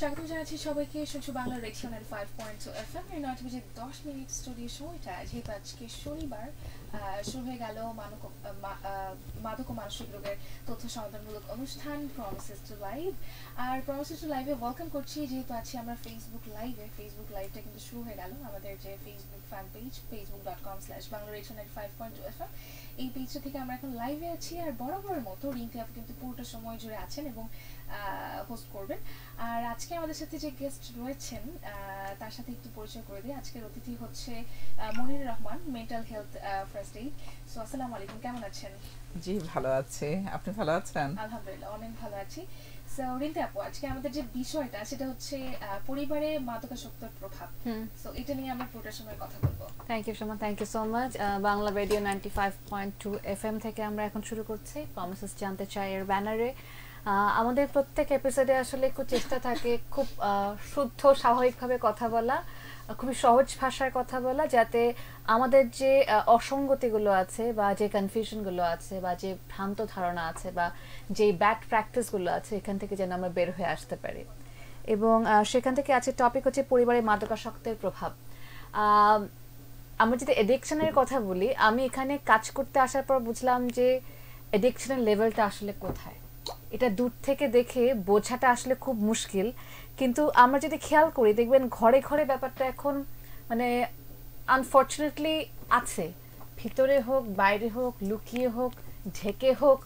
স্বাগত জানাচ্ছি সবাইকে শুনছো Bangla red five point two F M এর নয়টা বাজে দশ মিনিট স্টুডিও সময়টা যেহেতু আজকে শনিবার শুরু হয়ে গেল মাদক ও মানসিক রোগের তথ্য সমাধানমূলক অনুষ্ঠান প্রমিসেস টু লাইভ আর প্রমিসেস টু লাইভে ওয়েলকাম করছি যেহেতু আছি আমরা ফেসবুক লাইভে ফেসবুক লাইভটা কিন্তু শুরু হয়ে গেল আমাদের যে Facebook fan page Facebook dot com slash Bangla red channel five point two F M এই পেজটা থেকে আমরা এখন লাইভে আছি আর বরাবরের মতো রিঙ্কি আপু কিন্তু পুরোটা সময় জুড়ে আছেন এবং হোস্ট করবেন আর আজকে আমাদের সাথে যে গেস্ট রয়েছেন তার সাথে একটু পরিচয় করে দিই আজকের অতিথি হচ্ছে Monir Rahman mental health first aid so আসসালামু আলাইকুম কেমন আছেন জি ভালো আছে আপনি ভালো আছেন আলহামদুলিল্লাহ অনেক ভালো আছি সো রিন্তা আপু আজকে আমাদের যে বিষয়টা সেটা হচ্ছে পরিবারে মাদকাসক্তর প্রভাব সো এটা নিয়ে আমরা পুরোটা সময় কথা বলবো thank you Soma thank you so much Bangla radio ninety five point two F M থেকে আমরা এখন শুরু করছি প্রমিসেস জানতে চাই এর ব্যানারে আমাদের প্রত্যেক এপিসোডে আসলে খুব চেষ্টা থাকে খুব শুদ্ধ স্বাভাবিকভাবে কথা বলা খুবই সহজ ভাষায় কথা বলা যাতে আমাদের যে অসঙ্গতিগুলো আছে বা যে কনফিউশনগুলো আছে বা যে ভ্রান্ত ধারণা আছে বা যে ব্যাড প্র্যাকটিসগুলো আছে এখান থেকে যেন আমরা বের হয়ে আসতে পারি এবং সেখান থেকে আছে টপিক হচ্ছে পরিবারের মাদকাসক্তের প্রভাব আমরা যদি এডিকশনের কথা বলি আমি এখানে কাজ করতে আসার পর বুঝলাম যে এডিকশনের লেভেলটা আসলে কোথায় এটা দূর থেকে দেখে বোঝাটা আসলে খুব মুশকিল কিন্তু আমরা যদি খেয়াল করি দেখবেন ঘরে ঘরে ব্যাপারটা এখন মানে আনফর্চুনেটলি আছে ভিতরে হোক বাইরে হোক লুকিয়ে হোক ঢেকে হোক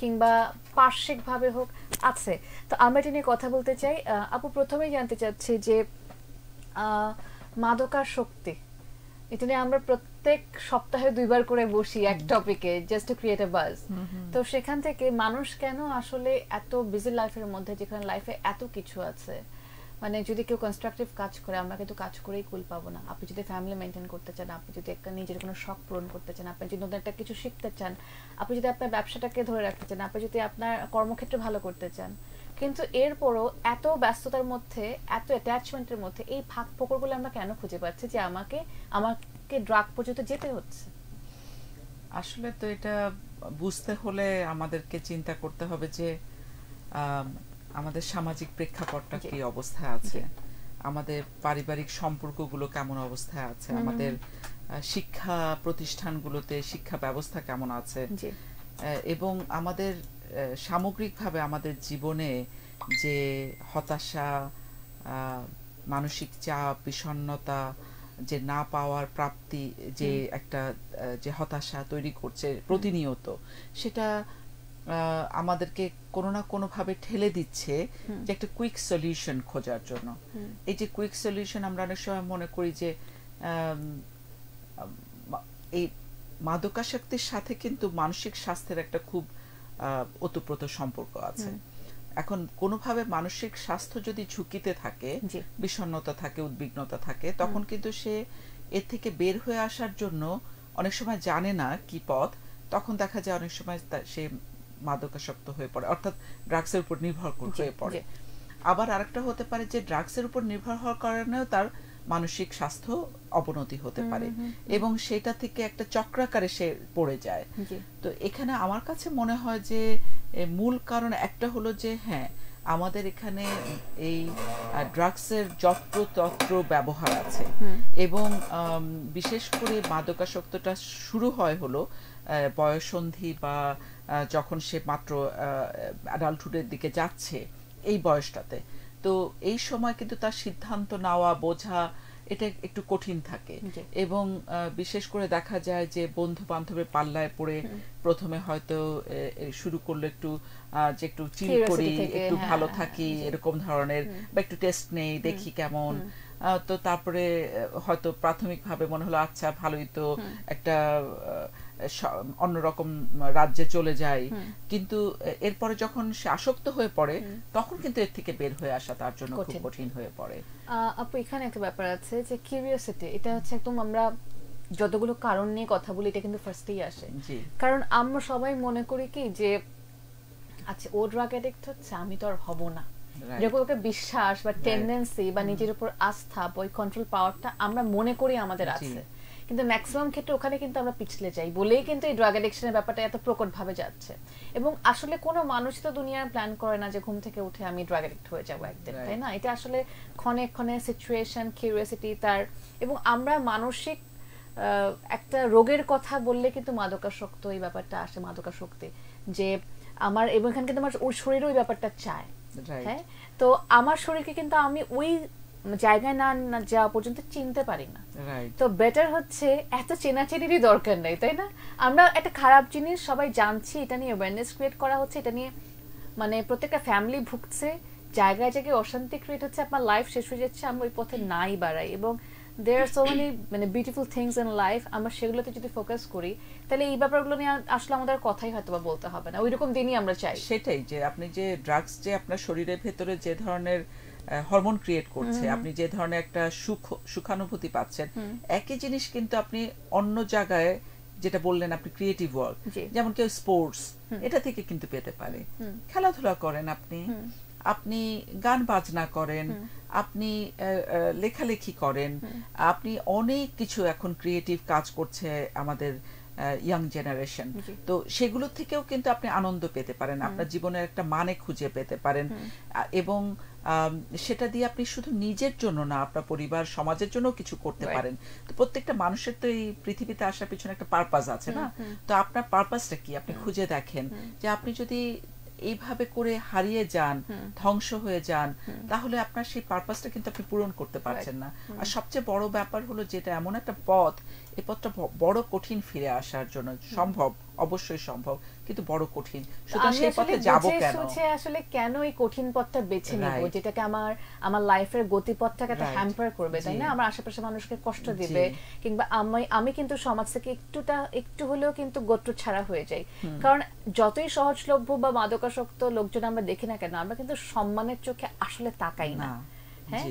কিংবা পার্শ্বিকভাবে হোক আছে তো আমরা এটা নিয়ে কথা বলতে চাই আপু প্রথমেই জানতে চাচ্ছি যে শক্তি এটা নিয়ে আমরা প্রত্যেক সপ্তাহে দুইবার করে বসি এক টপিকে জাস্ট টু ক্রিয়েট এ বাজ তো সেখান থেকে মানুষ কেন আসলে এত বিজি লাইফের মধ্যে যেখানে লাইফে এত কিছু আছে মানে যদি কেউ কনস্ট্রাকটিভ কাজ করে আমরা কিন্তু কাজ করেই কুল পাবো না আপনি যদি ফ্যামিলি মেনটেন করতে চান আপনি যদি একটা নিজের কোনো শখ পূরণ করতে চান আপনি যদি নতুন একটা কিছু শিখতে চান আপনি যদি আপনার ব্যবসাটাকে ধরে রাখতে চান আপনি যদি আপনার কর্মক্ষেত্র ভালো করতে চান কিন্তু এরপরও এত ব্যস্ততার মধ্যে এত অ্যাটাচমেন্টের মধ্যে এই ফাঁক ফোকরগুলো আমরা কেন খুঁজে পাচ্ছি যে আমাকে আমার কে ড্রাগ পর্যন্ত যেতে হচ্ছে আসলে তো এটা বুঝতে হলে আমাদেরকে চিন্তা করতে হবে যে আমাদের সামাজিক প্রেক্ষাপটটা কি অবস্থায় আছে আমাদের পারিবারিক সম্পর্কগুলো কেমন অবস্থায় আছে আমাদের শিক্ষা প্রতিষ্ঠানগুলোতে শিক্ষা ব্যবস্থা কেমন আছে এবং আমাদের সামগ্রিকভাবে আমাদের জীবনে যে হতাশা মানসিক চাপ বিষণ্নতা যে না পাওয়ার প্রাপ্তি যে একটা যে হতাশা তৈরি করছে প্রতিনিয়ত সেটা আমাদেরকে কোনো না কোনোভাবে ঠেলে দিচ্ছে যে একটা কুইক সলিউশন খোঁজার জন্য এই যে কুইক সলিউশন আমরা অনেক সময় মনে করি যে এই মাদকাসক্তির সাথে কিন্তু মানসিক স্বাস্থ্যের একটা খুব ওতপ্রোত সম্পর্ক আছে এখন কোনোভাবে মানসিক স্বাস্থ্য যদি ঝুঁকিতে থাকে বিষণ্নতা থাকে উদ্বিগ্নতা থাকে তখন কিন্তু সে এর থেকে বের হয়ে আসার জন্য অনেক সময় জানে না কি পথ তখন দেখা যায় অনেক সময় সে মাদকাসক্ত হয়ে পড়ে অর্থাৎ ড্রাগসের উপর নির্ভর হয়ে পড়ে আবার আরেকটা হতে পারে যে ড্রাগসের উপর নির্ভর হওয়ার কারণেও তার মানসিক স্বাস্থ্য অবনতি হতে পারে এবং সেটা থেকে একটা চক্রাকারে সে পড়ে যায় তো এখানে আমার কাছে মনে হয় যে মূল কারণ একটা হলো যে হ্যাঁ আমাদের এখানে এই ড্রাগসের যত্রতত্র ব্যবহার আছে এবং বিশেষ করে মাদকাসক্তটা শুরু হয় হলো বয়সন্ধি বা যখন সে মাত্র অ্যাডাল্টহুডের দিকে যাচ্ছে এই বয়সটাতে তো এই সময় কিন্তু তার সিদ্ধান্ত নেওয়া বোঝা এটা একটু কঠিন থাকে এবং বিশেষ করে দেখা যায় যে বন্ধু বান্ধবের পাল্লায় পড়ে প্রথমে হয়তো শুরু করলো একটু যে একটু চিল করি একটু হ্যাঁ, ভালো হ্যাঁ, থাকি এরকম ধরনের বা একটু টেস্ট নেই দেখি কেমন তো তারপরে হয়তো প্রাথমিকভাবে মনে হলো আচ্ছা ভালোই তো একটা অন্যরকম রাজ্যে চলে যায় কিন্তু এরপরে যখন সে আসক্ত হয়ে পড়ে তখন কিন্তু এর থেকে বের হয়ে আসা তার জন্য খুব কঠিন হয়ে পড়ে আপু এখানে একটা ব্যাপার আছে যে কিউরিয়াসিটি এটা হচ্ছে একদম আমরা যতগুলো কারণ নিয়ে কথা বলি এটা কিন্তু ফার্স্টেই আসে কারণ আমরা সবাই মনে করি কি যে আচ্ছা ও ড্রাগ অ্যাডিক্ট হচ্ছে আমি তো আর হব না যেগুলোকে বিশ্বাস বা টেন্ডেন্সি বা নিজের উপর আস্থা বা কন্ট্রোল পাওয়ারটা আমরা মনে করি আমাদের আছে কিন্তু ম্যাক্সিমাম ক্ষেত্রে ওখানে কিন্তু আমরা পিছলে যাই বলেই কিন্তু এই ড্রাগ অ্যাডিকশনের ব্যাপারটা এত প্রকটভাবে যাচ্ছে এবং আসলে কোনো মানুষ তো দুনিয়ার প্ল্যান করে না যে ঘুম থেকে উঠে আমি ড্রাগ অ্যাডিক্ট হয়ে যাবো একদিন তাই না এটা আসলে ক্ষণে ক্ষণে সিচুয়েশন কিউরিয়াসিটি তার এবং আমরা মানসিক একটা রোগের কথা বললে কিন্তু মাদকাসক্ত এই ব্যাপারটা আসে মাদকাসক্তি যে আমার এবং এখানে কিন্তু আমার ওর শরীরও ওই ব্যাপারটা চায় হ্যাঁ তো আমার শরীরকে কিন্তু আমি ওই জায়গায় না যাওয়া পর্যন্ত চিনতে পারি না তো বেটার হচ্ছে এত চেনাচেনিরই দরকার নেই তাই না আমরা একটা খারাপ জিনিস সবাই জানছি এটা নিয়ে অ্যাওয়ারনেস ক্রিয়েট করা হচ্ছে এটা নিয়ে মানে প্রত্যেকটা ফ্যামিলি ভুগছে জায়গায় জায়গায় অশান্তি ক্রিয়েট হচ্ছে আপনার লাইফ শেষ হয়ে যাচ্ছে আমরা ওই পথে নাই বাড়াই এবং দে আর সো মেনি মানে বিউটিফুল থিংস ইন লাইফ আমরা সেগুলোতে যদি ফোকাস করি তাহলে এই ব্যাপারগুলো নিয়ে আসলে আমাদের কথাই হয়তো বা বলতে হবে না ওইরকম দিনই আমরা চাই সেটাই যে আপনি যে ড্রাগস যে আপনার শরীরের ভেতরে যে ধরনের হরমোন ক্রিয়েট করছে আপনি যে ধরনের একটা সুখ সুখানুভূতি পাচ্ছেন একই জিনিস কিন্তু আপনি অন্য জায়গায় যেটা বললেন আপনি ক্রিয়েটিভ ওয়ার্ক যেমন কেউ স্পোর্টস এটা থেকে কিন্তু পেতে পারে খেলাধুলা করেন আপনি আপনি গান বাজনা করেন আপনি লেখালেখি করেন আপনি অনেক কিছু এখন ক্রিয়েটিভ কাজ করছে আমাদের ইয়াং জেনারেশন তো সেগুলো থেকেও কিন্তু আপনি আনন্দ পেতে পারেন আপনার জীবনের একটা মানে খুঁজে পেতে পারেন এবং সেটা দিয়ে আপনি শুধু নিজের জন্য না আপনার পরিবার সমাজের জন্য কিছু করতে পারেন তো প্রত্যেকটা মানুষের তো এই পৃথিবীতে আসার পিছনে একটা পারপাস আছে না তো আপনার পারপাসটা কি আপনি খুঁজে দেখেন যে আপনি যদি এইভাবে করে হারিয়ে যান ধ্বংস হয়ে যান তাহলে আপনার সেই পারপাসটা কিন্তু আপনি পূরণ করতে পারছেন না আর সবচেয়ে বড় ব্যাপার হলো যেটা এমন একটা পথ এই পথটা বড় কঠিন ফিরে আসার জন্য সম্ভব অবশ্যই সম্ভব কিন্তু বড় কঠিন সুতরাং সেই পথে যাব কেন বুঝে আসলে কেন এই কঠিন পথটা বেছে নিব যেটাকে আমার আমার লাইফের গতিপথটাকে তো হ্যাম্পার করবে তাই না আমার আশেপাশে মানুষকে কষ্ট দিবে কিংবা আমি আমি কিন্তু সমাজ থেকে একটুটা একটু হলেও কিন্তু গোত্র ছাড়া হয়ে যাই কারণ যতই সহজলভ্য বা মাদকাসক্ত লোকজন আমরা দেখি না কেন আমরা কিন্তু সম্মানের চোখে আসলে তাকাই না হ্যাঁ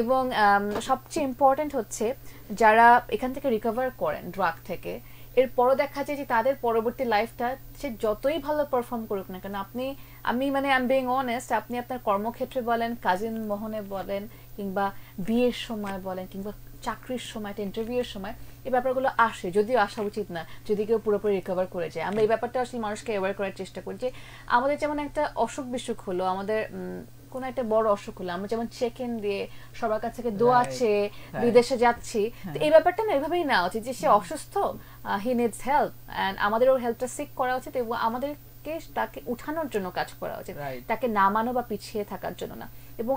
এবং সবচেয়ে ইম্পর্টেন্ট হচ্ছে যারা এখান থেকে রিকভার করেন ড্রাগ থেকে এরপরও দেখা যায় যে তাদের পরবর্তী লাইফটা সে যতই ভালো পারফর্ম করুক না কেন আপনি আমি মানে আম বিং অনেস্ট আপনি আপনার কর্মক্ষেত্রে বলেন কাজিন মোহনে বলেন কিংবা বিয়ের সময় বলেন কিংবা চাকরির সময় একটা ইন্টারভিউয়ের সময় এই ব্যাপারগুলো আসে যদিও আসা উচিত না যদি কেউ পুরোপুরি রিকভার করে যায় আমরা এই ব্যাপারটা আসলে মানুষকে অ্যাওয়ার করার চেষ্টা করি যে আমাদের যেমন একটা অসুখ বিসুখ হলো আমাদের কোন একটা বড় অসুখ হলো আমরা যেমন চেক ইন দিয়ে সবার কাছ থেকে দোয়া চেয়ে বিদেশে যাচ্ছি তো হ্যাঁ। এই ব্যাপারটা না এভাবেই না উচিত যে সে অসুস্থ হি নিডস হেল্প এন্ড আমাদের ওর হেল্পটা সিক করা উচিত এবং আমাদের তাকে উঠানোর জন্য কাজ করা উচিত তাকে নামানো বা পিছিয়ে থাকার জন্য না এবং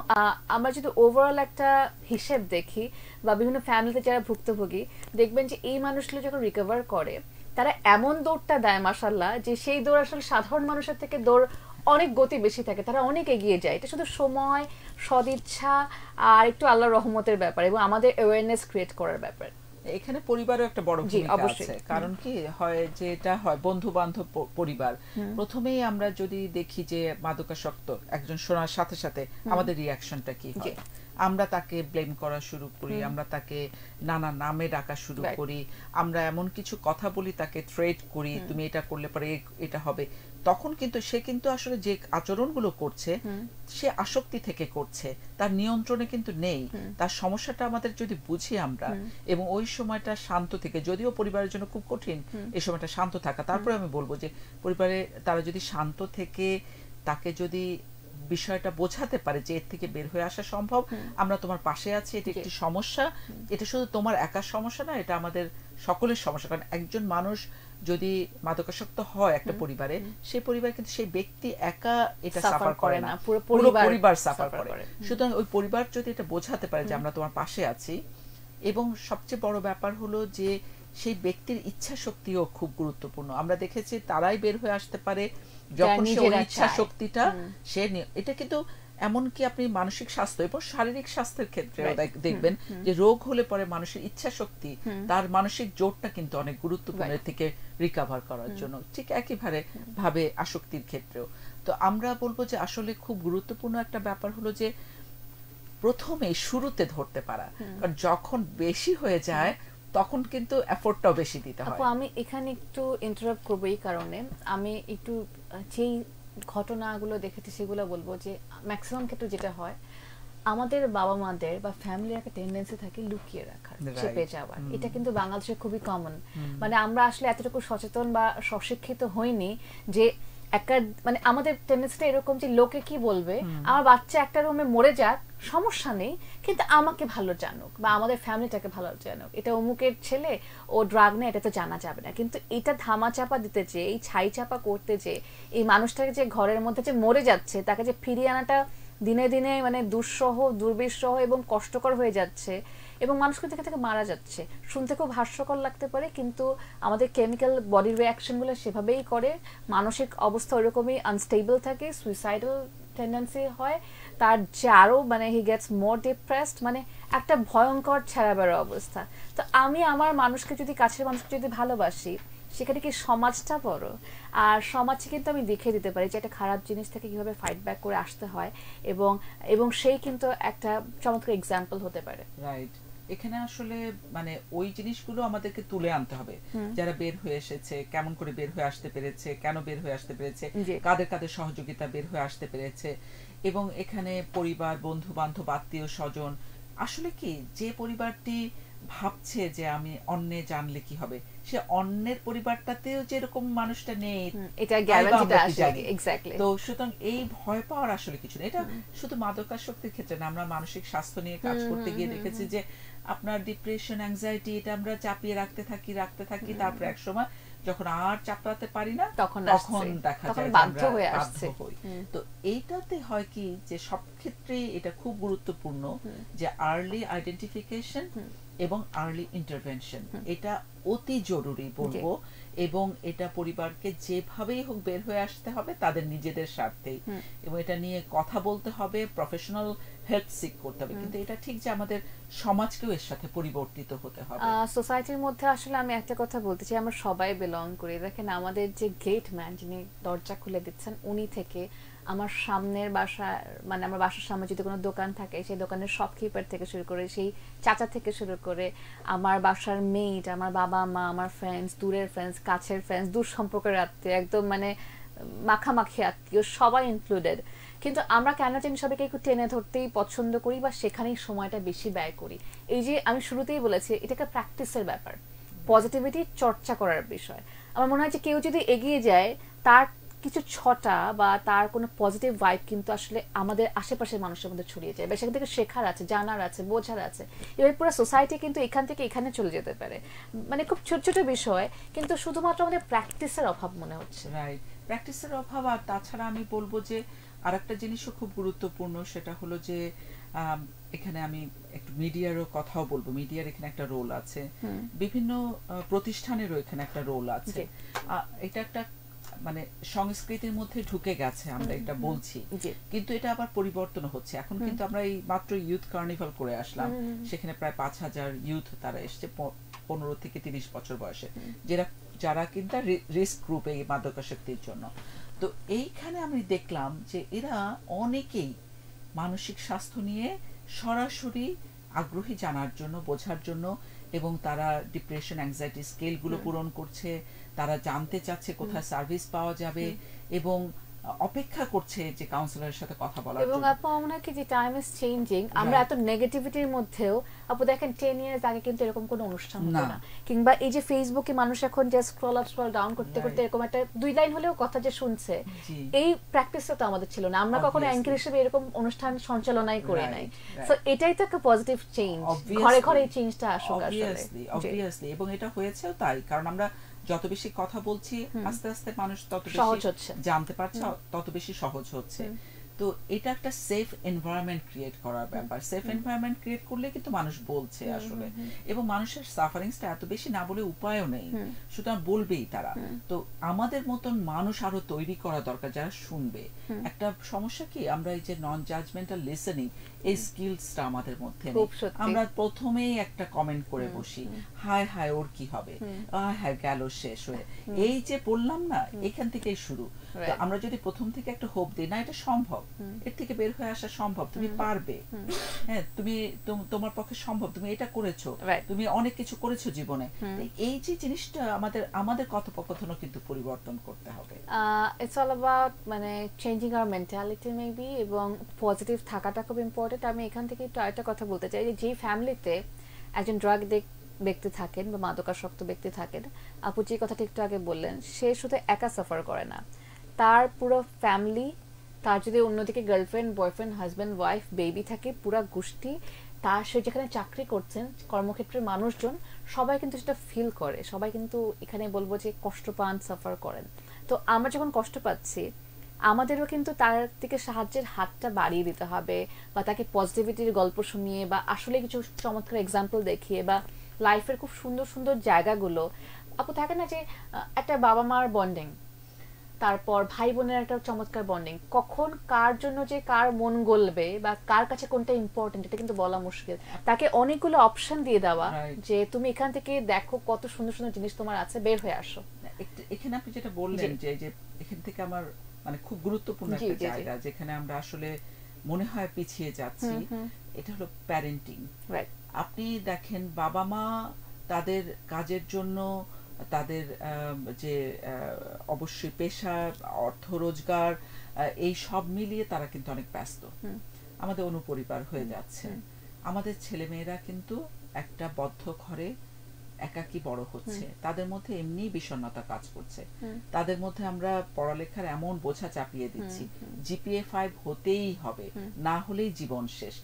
আমরা যদি ওভারঅল একটা হিসেব দেখি বা বিভিন্ন ফ্যামিলিতে যারা ভুক্তভোগী দেখবেন যে এই মানুষগুলো যখন রিকভার করে তারা এমন দৌড়টা দেয় মাসাল্লাহ যে সেই দৌড় আসলে সাধারণ মানুষের থেকে দৌড় অনেক গতি বেশি থাকে তারা অনেক এগিয়ে যায় এটা শুধু সময় সদিচ্ছা আর একটু আল্লাহ রহমতের ব্যাপার এবং আমাদের অ্যাওয়ারনেস ক্রিয়েট করার ব্যাপার এখানে পরিবারও একটা বড় ভূমিকা আছে কারণ কি হয় যে এটা হয় বন্ধু বান্ধব পরিবার প্রথমেই আমরা যদি দেখি যে মাদকাসক্ত একজন শোনার সাথে সাথে আমাদের রিয়াকশনটা কি হয় আমরা তাকে ব্লেম করা শুরু করি আমরা তাকে নানা নামে ডাকা শুরু করি আমরা এমন কিছু কথা বলি তাকে থ্রেট করি তুমি এটা করলে পরে এটা হবে তখন কিন্তু সে কিন্তু আসলে যে আচরণগুলো করছে সে আসক্তি থেকে করছে তার নিয়ন্ত্রণে কিন্তু নেই তার সমস্যাটা আমাদের যদি বুঝি আমরা এবং ওই সময়টা শান্ত থেকে যদিও পরিবারের জন্য খুব কঠিন এই সময়টা শান্ত থাকা তারপরে আমি বলবো যে পরিবারে তারা যদি শান্ত থেকে তাকে যদি বিষয়টা বোঝাতে পারে যে এর থেকে বের হয়ে আসা সম্ভব আমরা তোমার পাশে আছি এটি একটি সমস্যা এটা শুধু তোমার একা সমস্যা না এটা আমাদের সকলের সমস্যা কারণ একজন মানুষ যদি মাদকাসক্ত হয় একটা পরিবারে সেই পরিবার কিন্তু সেই ব্যক্তি একা এটা সাফার করে না পুরো পরিবার সাফার করে সুতরাং ওই পরিবার যদি এটা বোঝাতে পারে যে আমরা তোমার পাশে আছি এবং সবচেয়ে বড় ব্যাপার হলো যে সেই ব্যক্তির ইচ্ছা শক্তিও খুব গুরুত্বপূর্ণ আমরা দেখেছি তারাই বের হয়ে আসতে পারে যখন সে ইচ্ছা শক্তিটা সে এটা কিন্তু এমনকি আপনি মানসিক স্বাস্থ্য এবং শারীরিক স্বাস্থ্যের ক্ষেত্রে দেখবেন যে রোগ হলে পরে মানুষের ইচ্ছা শক্তি তার মানসিক জোরটা কিন্তু অনেক গুরুত্বপূর্ণ থেকে রিকাভার করার জন্য ঠিক একই একইভাবে ভাবে আসক্তির ক্ষেত্রেও তো আমরা বলবো যে আসলে খুব গুরুত্বপূর্ণ একটা ব্যাপার হলো যে প্রথমে শুরুতে ধরতে পারা কারণ যখন বেশি হয়ে যায় তখন কিন্তু এফোর্টটাও বেশি দিতে হয় আমি এখানে একটু ইন্টারাপ্ট করবো এই কারণে আমি একটু যেই ঘটনাগুলো দেখেছি সেগুলো বলবো যে ম্যাক্সিমাম ক্ষেত্রে যেটা হয় আমাদের বাবা মাদের বা ফ্যামিলির একটা টেন্ডেন্সি থাকে লুকিয়ে রাখার চেপে যাওয়ার এটা কিন্তু বাংলাদেশে খুবই কমন মানে আমরা আসলে এতটুকু সচেতন বা সশিক্ষিত হইনি যে একটা মানে আমাদের টেন্ডেন্সিটা এরকম যে লোকে কি বলবে আমার বাচ্চা একটা রুমে মরে যাক সমস্যা নেই কিন্তু আমাকে ভালো জানুক বা আমাদের ফ্যামিলিটাকে ভালো জানুক এটা অমুকের ছেলে ও ড্রাগ নেয় এটা তো জানা যাবে না কিন্তু এটা ধামা চাপা দিতে যে এই ছাই চাপা করতে যে এই মানুষটাকে যে ঘরের মধ্যে যে মরে যাচ্ছে তাকে যে ফিরিয়ে আনাটা দিনে দিনে মানে দুঃসহ দুর্বিষহ এবং কষ্টকর হয়ে যাচ্ছে এবং মানুষকে এখান থেকে মারা যাচ্ছে শুনতে খুব হাস্যকর লাগতে পারে কিন্তু আমাদের কেমিক্যাল বডির রিয়াকশনগুলো সেভাবেই করে মানসিক অবস্থা ওইরকমই আনস্টেবল থাকে সুইসাইডাল টেন্ডেন্সি হয় তার যে আরও মানে হি গেটস মোর ডিপ্রেসড মানে একটা ভয়ঙ্কর ছেঁড়া বেড়া অবস্থা তো আমি আমার মানুষকে যদি কাছের মানুষকে যদি ভালোবাসি সেখানে কি সমাজটা বড় আর সমাজকে কিন্তু আমি দেখিয়ে দিতে পারি যে একটা খারাপ জিনিস থেকে কীভাবে ফাইট ব্যাক করে আসতে হয় এবং এবং সেই কিন্তু একটা চমৎকার এক্সাম্পল হতে পারে রাইট এখানে আসলে মানে ওই জিনিসগুলো আমাদেরকে তুলে আনতে হবে যারা বের হয়ে এসেছে কেমন করে বের হয়ে আসতে পেরেছে কেন বের হয়ে আসতে পেরেছে কাদের কাদের সহযোগিতা বের হয়ে আসতে পেরেছে এবং এখানে পরিবার বন্ধু বান্ধব আত্মীয় স্বজন আসলে কি যে পরিবারটি ভাবছে যে আমি অন্যে জানলে কি হবে সে অন্যের পরিবারটাতেও যেরকম মানুষটা নেই এটা গ্যারান্টিটা তো সুতরাং এই ভয় পাওয়ার আসলে কিছু না এটা শুধু মাদকাসক্তির ক্ষেত্রে না আমরা মানসিক স্বাস্থ্য নিয়ে কাজ করতে গিয়ে দেখেছি যে আপনার ডিপ্রেশন অ্যাংজাইটি এটা আমরা চাপিয়ে রাখতে থাকি রাখতে থাকি তারপর এক সময় যখন আর চাপাতে পারি না তখন তখন দেখা যায় বাধ্য হয়ে আসছে তো এইটাতে হয় কি যে সব ক্ষেত্রে এটা খুব গুরুত্বপূর্ণ যে আর্লি আইডেন্টিফিকেশন এবং আর্লি ইন্টারভেনশন এটা অতি জরুরি বলবো এবং এটা পরিবারকে যেভাবেই হোক বের হয়ে আসতে হবে তাদের নিজেদের স্বার্থেই এবং এটা নিয়ে কথা বলতে হবে প্রফেশনাল হেল্প সিক করতে হবে কিন্তু এটা ঠিক যে আমাদের সমাজকেও এর সাথে পরিবর্তিত হতে হবে সোসাইটির মধ্যে আসলে আমি একটা কথা বলতে চাই আমরা সবাই বিলং করি দেখেন আমাদের যে গেট ম্যান যিনি দরজা খুলে দিচ্ছেন উনি থেকে আমার সামনের বাসা মানে আমার বাসার সামনে যদি কোনো দোকান থাকে সেই দোকানের শপকিপার থেকে শুরু করে সেই চাচা থেকে শুরু করে আমার বাসার মেয়েটা আমার বাবা মা আমার ফ্রেন্ডস দূরের ফ্রেন্ডস কাছের ফ্রেন্ডস দূর সম্পর্কের আত্মীয় একদম মানে মাখামাখি আত্মীয় সবাই ইনক্লুডেড কিন্তু আমরা কেন যেন সবাইকে একটু টেনে ধরতেই পছন্দ করি বা সেখানেই সময়টা বেশি ব্যয় করি এই যে আমি শুরুতেই বলেছি এটা একটা প্র্যাকটিসের ব্যাপার পজিটিভিটি চর্চা করার বিষয় আমার মনে হয় যে কেউ যদি এগিয়ে যায় তার কিছু ছটা বা তার কোনো পজিটিভ ভাইব কিন্তু আসলে আমাদের আশেপাশের মানুষের মধ্যে ছড়িয়ে যায় বা সেখান থেকে শেখার আছে জানার আছে বোঝার আছে এবার পুরো সোসাইটি কিন্তু এখান থেকে এখানে চলে যেতে পারে মানে খুব ছোট ছোট বিষয় কিন্তু শুধুমাত্র আমাদের প্র্যাকটিসের অভাব মনে হচ্ছে রাইট প্র্যাকটিসের অভাব আর তাছাড়া আমি বলবো যে আর একটা জিনিসও খুব গুরুত্বপূর্ণ সেটা হলো যে এখানে আমি একটু মিডিয়ারও কথাও বলবো মিডিয়ার এখানে একটা রোল আছে বিভিন্ন প্রতিষ্ঠানেরও এখানে একটা রোল আছে এটা একটা মানে সংস্কৃতির মধ্যে ঢুকে গেছে আমরা এটা বলছি কিন্তু এটা আবার পরিবর্তন হচ্ছে এখন কিন্তু আমরা এই মাত্র ইউথ কার্নিভাল করে আসলাম সেখানে প্রায় পাঁচ হাজার ইউথ তারা এসছে পনেরো থেকে তিরিশ বছর বয়সে যারা যারা কিন্তু রিস্ক গ্রুপে এই মাদকাসক্তির জন্য তো এইখানে আমি দেখলাম যে এরা অনেকেই মানসিক স্বাস্থ্য নিয়ে সরাসরি আগ্রহী জানার জন্য বোঝার জন্য এবং তারা ডিপ্রেশন অ্যাংজাইটি স্কেলগুলো পূরণ করছে তারা জানতে চাচ্ছে কোথায় সার্ভিস পাওয়া যাবে এবং অপেক্ষা করছে যে কাউন্সিলরের সাথে কথা বলার জন্য এবং আপু মনে হয় যে টাইম ইজ চেঞ্জিং আমরা এত নেগেটিভিটির মধ্যেও আপু দেখেন 10 ইয়ার্স আগে কিন্তু এরকম কোনো অনুষ্ঠান হতো না কিংবা এই যে ফেসবুকে মানুষ এখন যে স্ক্রল আপ স্ক্রল ডাউন করতে করতে এরকম একটা দুই লাইন হলেও কথা যে শুনছে এই প্র্যাকটিসটা তো আমাদের ছিল না আমরা কখনো অ্যাঙ্কার হিসেবে এরকম অনুষ্ঠান সঞ্চালনাই করে নাই সো এটাই তো একটা পজিটিভ চেঞ্জ ঘরে ঘরে এই চেঞ্জটা আসুক আসলে অবভিয়াসলি অবভিয়াসলি এবং এটা হয়েছেও তাই কারণ আমরা যত বেশি কথা বলছি আস্তে আস্তে মানুষ তত বেশি জানতে পারছে তত বেশি সহজ হচ্ছে তো এটা একটা সেফ এনভায়রনমেন্ট ক্রিয়েট করার ব্যাপার সেফ এনভায়রনমেন্ট ক্রিয়েট করলে কিন্তু মানুষ বলছে আসলে এবং মানুষের সাফারিংসটা এত বেশি না বলে উপায়ও নেই সুতরাং বলবেই তারা তো আমাদের মতন মানুষ আরো তৈরি করা দরকার যারা শুনবে একটা সমস্যা কি আমরা এই যে নন জাজমেন্টাল লিসেনিং এই স্কিলসটা আমাদের মধ্যে নেই আমরা প্রথমেই একটা কমেন্ট করে বসি হায় হায় ওর কি হবে হায় হ্যাঁ, গেল শেষ হয়ে এই যে বললাম না এখান থেকেই শুরু আমরা যদি প্রথম থেকে একটা হোপ দিই না এটা সম্ভব এর থেকে বের হয়ে আসা সম্ভব তুমি পারবে হ্যাঁ তুমি তোমার পক্ষে সম্ভব তুমি এটা করেছো তুমি অনেক কিছু করেছো জীবনে এই যে জিনিসটা আমাদের আমাদের কথোপকথনও কিন্তু পরিবর্তন করতে হবে ইটস অল অ্যাবাউট মানে চেঞ্জিং আওয়ার মেন্টালিটি মেবি এবং পজিটিভ থাকাটা খুব ইম্পর্টেন্ট ইম্পর্টেন্ট আমি এখান থেকে একটু আরেকটা কথা বলতে চাই যে ফ্যামিলিতে একজন ড্রাগ ব্যক্তি থাকেন বা মাদকাসক্ত ব্যক্তি থাকেন আপু যে কথাটি একটু আগে বললেন সে শুধু একা সাফার করে না তার পুরো ফ্যামিলি তার যদি অন্যদিকে girlfriend boyfriend husband wife baby থাকে পুরো গোষ্ঠী তার সে যেখানে চাকরি করছেন কর্মক্ষেত্রের মানুষজন সবাই কিন্তু সেটা ফিল করে সবাই কিন্তু এখানে বলবো যে কষ্ট পান সাফার করেন তো আমরা যখন কষ্ট পাচ্ছি আমাদেরও কিন্তু তার থেকে সাহায্যের হাতটা বাড়িয়ে দিতে হবে বা তাকে পজিটিভিটির গল্প শুনিয়ে বা আসলে কিছু চমৎকার এক্সাম্পল দেখিয়ে বা লাইফের খুব সুন্দর সুন্দর জায়গাগুলো আপু থাকে না যে একটা বাবা মার বন্ডিং তারপর ভাই বোনের একটা চমৎকার বন্ডিং কখন কার জন্য যে কার মন গলবে বা কার কাছে কোনটা ইম্পর্টেন্ট এটা কিন্তু বলা মুশকিল তাকে অনেকগুলো অপশন দিয়ে দেওয়া যে তুমি এখান থেকে দেখো কত সুন্দর সুন্দর জিনিস তোমার আছে বের হয়ে আসো এখানে আপনি যেটা বললেন যে এখান থেকে আমার মানে খুব গুরুত্বপূর্ণ একটা জায়গা যেখানে আমরা আসলে মনে হয় পিছিয়ে যাচ্ছি এটা হলো প্যারেন্টিং আপনি দেখেন বাবা মা তাদের কাজের জন্য তাদের যে অবশ্যই পেশা অর্থ রোজগার এই সব মিলিয়ে তারা কিন্তু অনেক ব্যস্ত আমাদের অনুপরিবার হয়ে যাচ্ছে আমাদের ছেলেমেয়েরা কিন্তু একটা বদ্ধ ঘরে একাকি বড় হচ্ছে তাদের মধ্যে এমনি বিষণ্ণতা কাজ করছে তাদের মধ্যে আমরা পড়ালেখার এমন বোঝা চাপিয়ে দিচ্ছি জিপিএ ফাইভ হতেই হবে না হলেই জীবন শেষ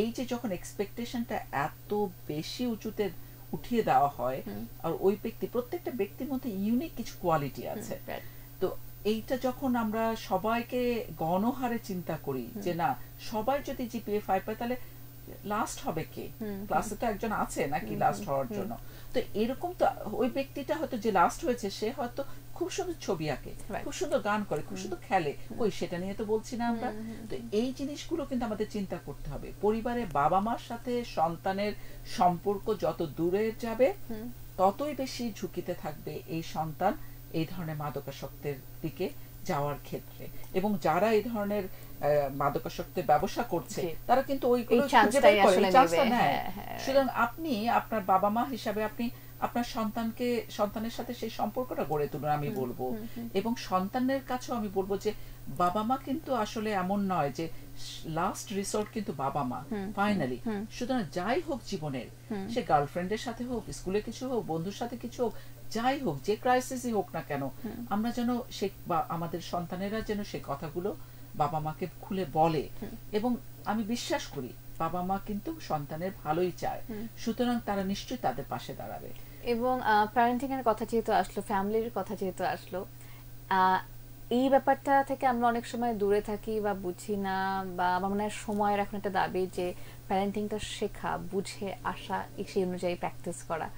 এই যে যখন এক্সপেকটেশনটা এত বেশি উঁচুতে উঠিয়ে দেওয়া হয় আর ওই ব্যক্তি প্রত্যেকটা ব্যক্তির মধ্যে ইউনিক কিছু কোয়ালিটি আছে তো এইটা যখন আমরা সবাইকে গণহারে চিন্তা করি যে না সবাই যদি জিপিএ ফাইভ পায় তাহলে লাস্ট হবে কে ক্লাসে তো একজন আছে নাকি লাস্ট হওয়ার জন্য তো এরকম তো ওই ব্যক্তিটা হয়তো যে লাস্ট হয়েছে সে হয়তো খুব সুন্দর ছবি আঁকে খুব সুন্দর গান করে খুব সুন্দর খেলে ওই সেটা নিয়ে তো বলছি না আমরা তো এই জিনিসগুলো কিন্তু আমাদের চিন্তা করতে হবে পরিবারে বাবা মার সাথে সন্তানের সম্পর্ক যত দূরে যাবে ততই বেশি ঝুঁকিতে থাকবে এই সন্তান এই ধরনের মাদকাসক্তের দিকে যাওয়ার ক্ষেত্রে এবং যারা এই ধরনের মাদকাসক্তের ব্যবসা করছে তারা কিন্তু ওইগুলো খুঁজে বের করে হ্যাঁ, হ্যাঁ। সুতরাং আপনি আপনার বাবা মা হিসাবে আপনি আপনার সন্তানকে সন্তানের সাথে সেই সম্পর্কটা গড়ে তুলুন আমি বলবো এবং সন্তানের কাছেও আমি বলবো যে বাবা মা কিন্তু আসলে এমন নয় যে লাস্ট রিসোর্ট কিন্তু বাবা মা ফাইনালি সুতরাং যাই হোক জীবনের সে গার্লফ্রেন্ডের সাথে হোক স্কুলে কিছু হোক বন্ধুর সাথে কিছু হোক যাই হোক যে ক্রাইসিসই হোক না কেন আমরা যেন সে আমাদের সন্তানেরা যেন সে কথাগুলো বাবা মাকে খুলে বলে এবং আমি বিশ্বাস করি বাবা মা কিন্তু সন্তানের ভালোই চায় সুতরাং তারা নিশ্চয়ই তাদের পাশে দাঁড়াবে এবং প্যারেন্টিং এর কথা যেহেতু আসলো ফ্যামিলির কথা যেহেতু আসলো এই ব্যাপারটা থেকে আমরা অনেক সময় দূরে থাকি বা বুঝি না বা আমার মনে হয় সময়ের এখন একটা দাবি যে প্যারেন্টিংটা শেখা বুঝে আসা সেই অনুযায়ী প্র্যাকটিস করা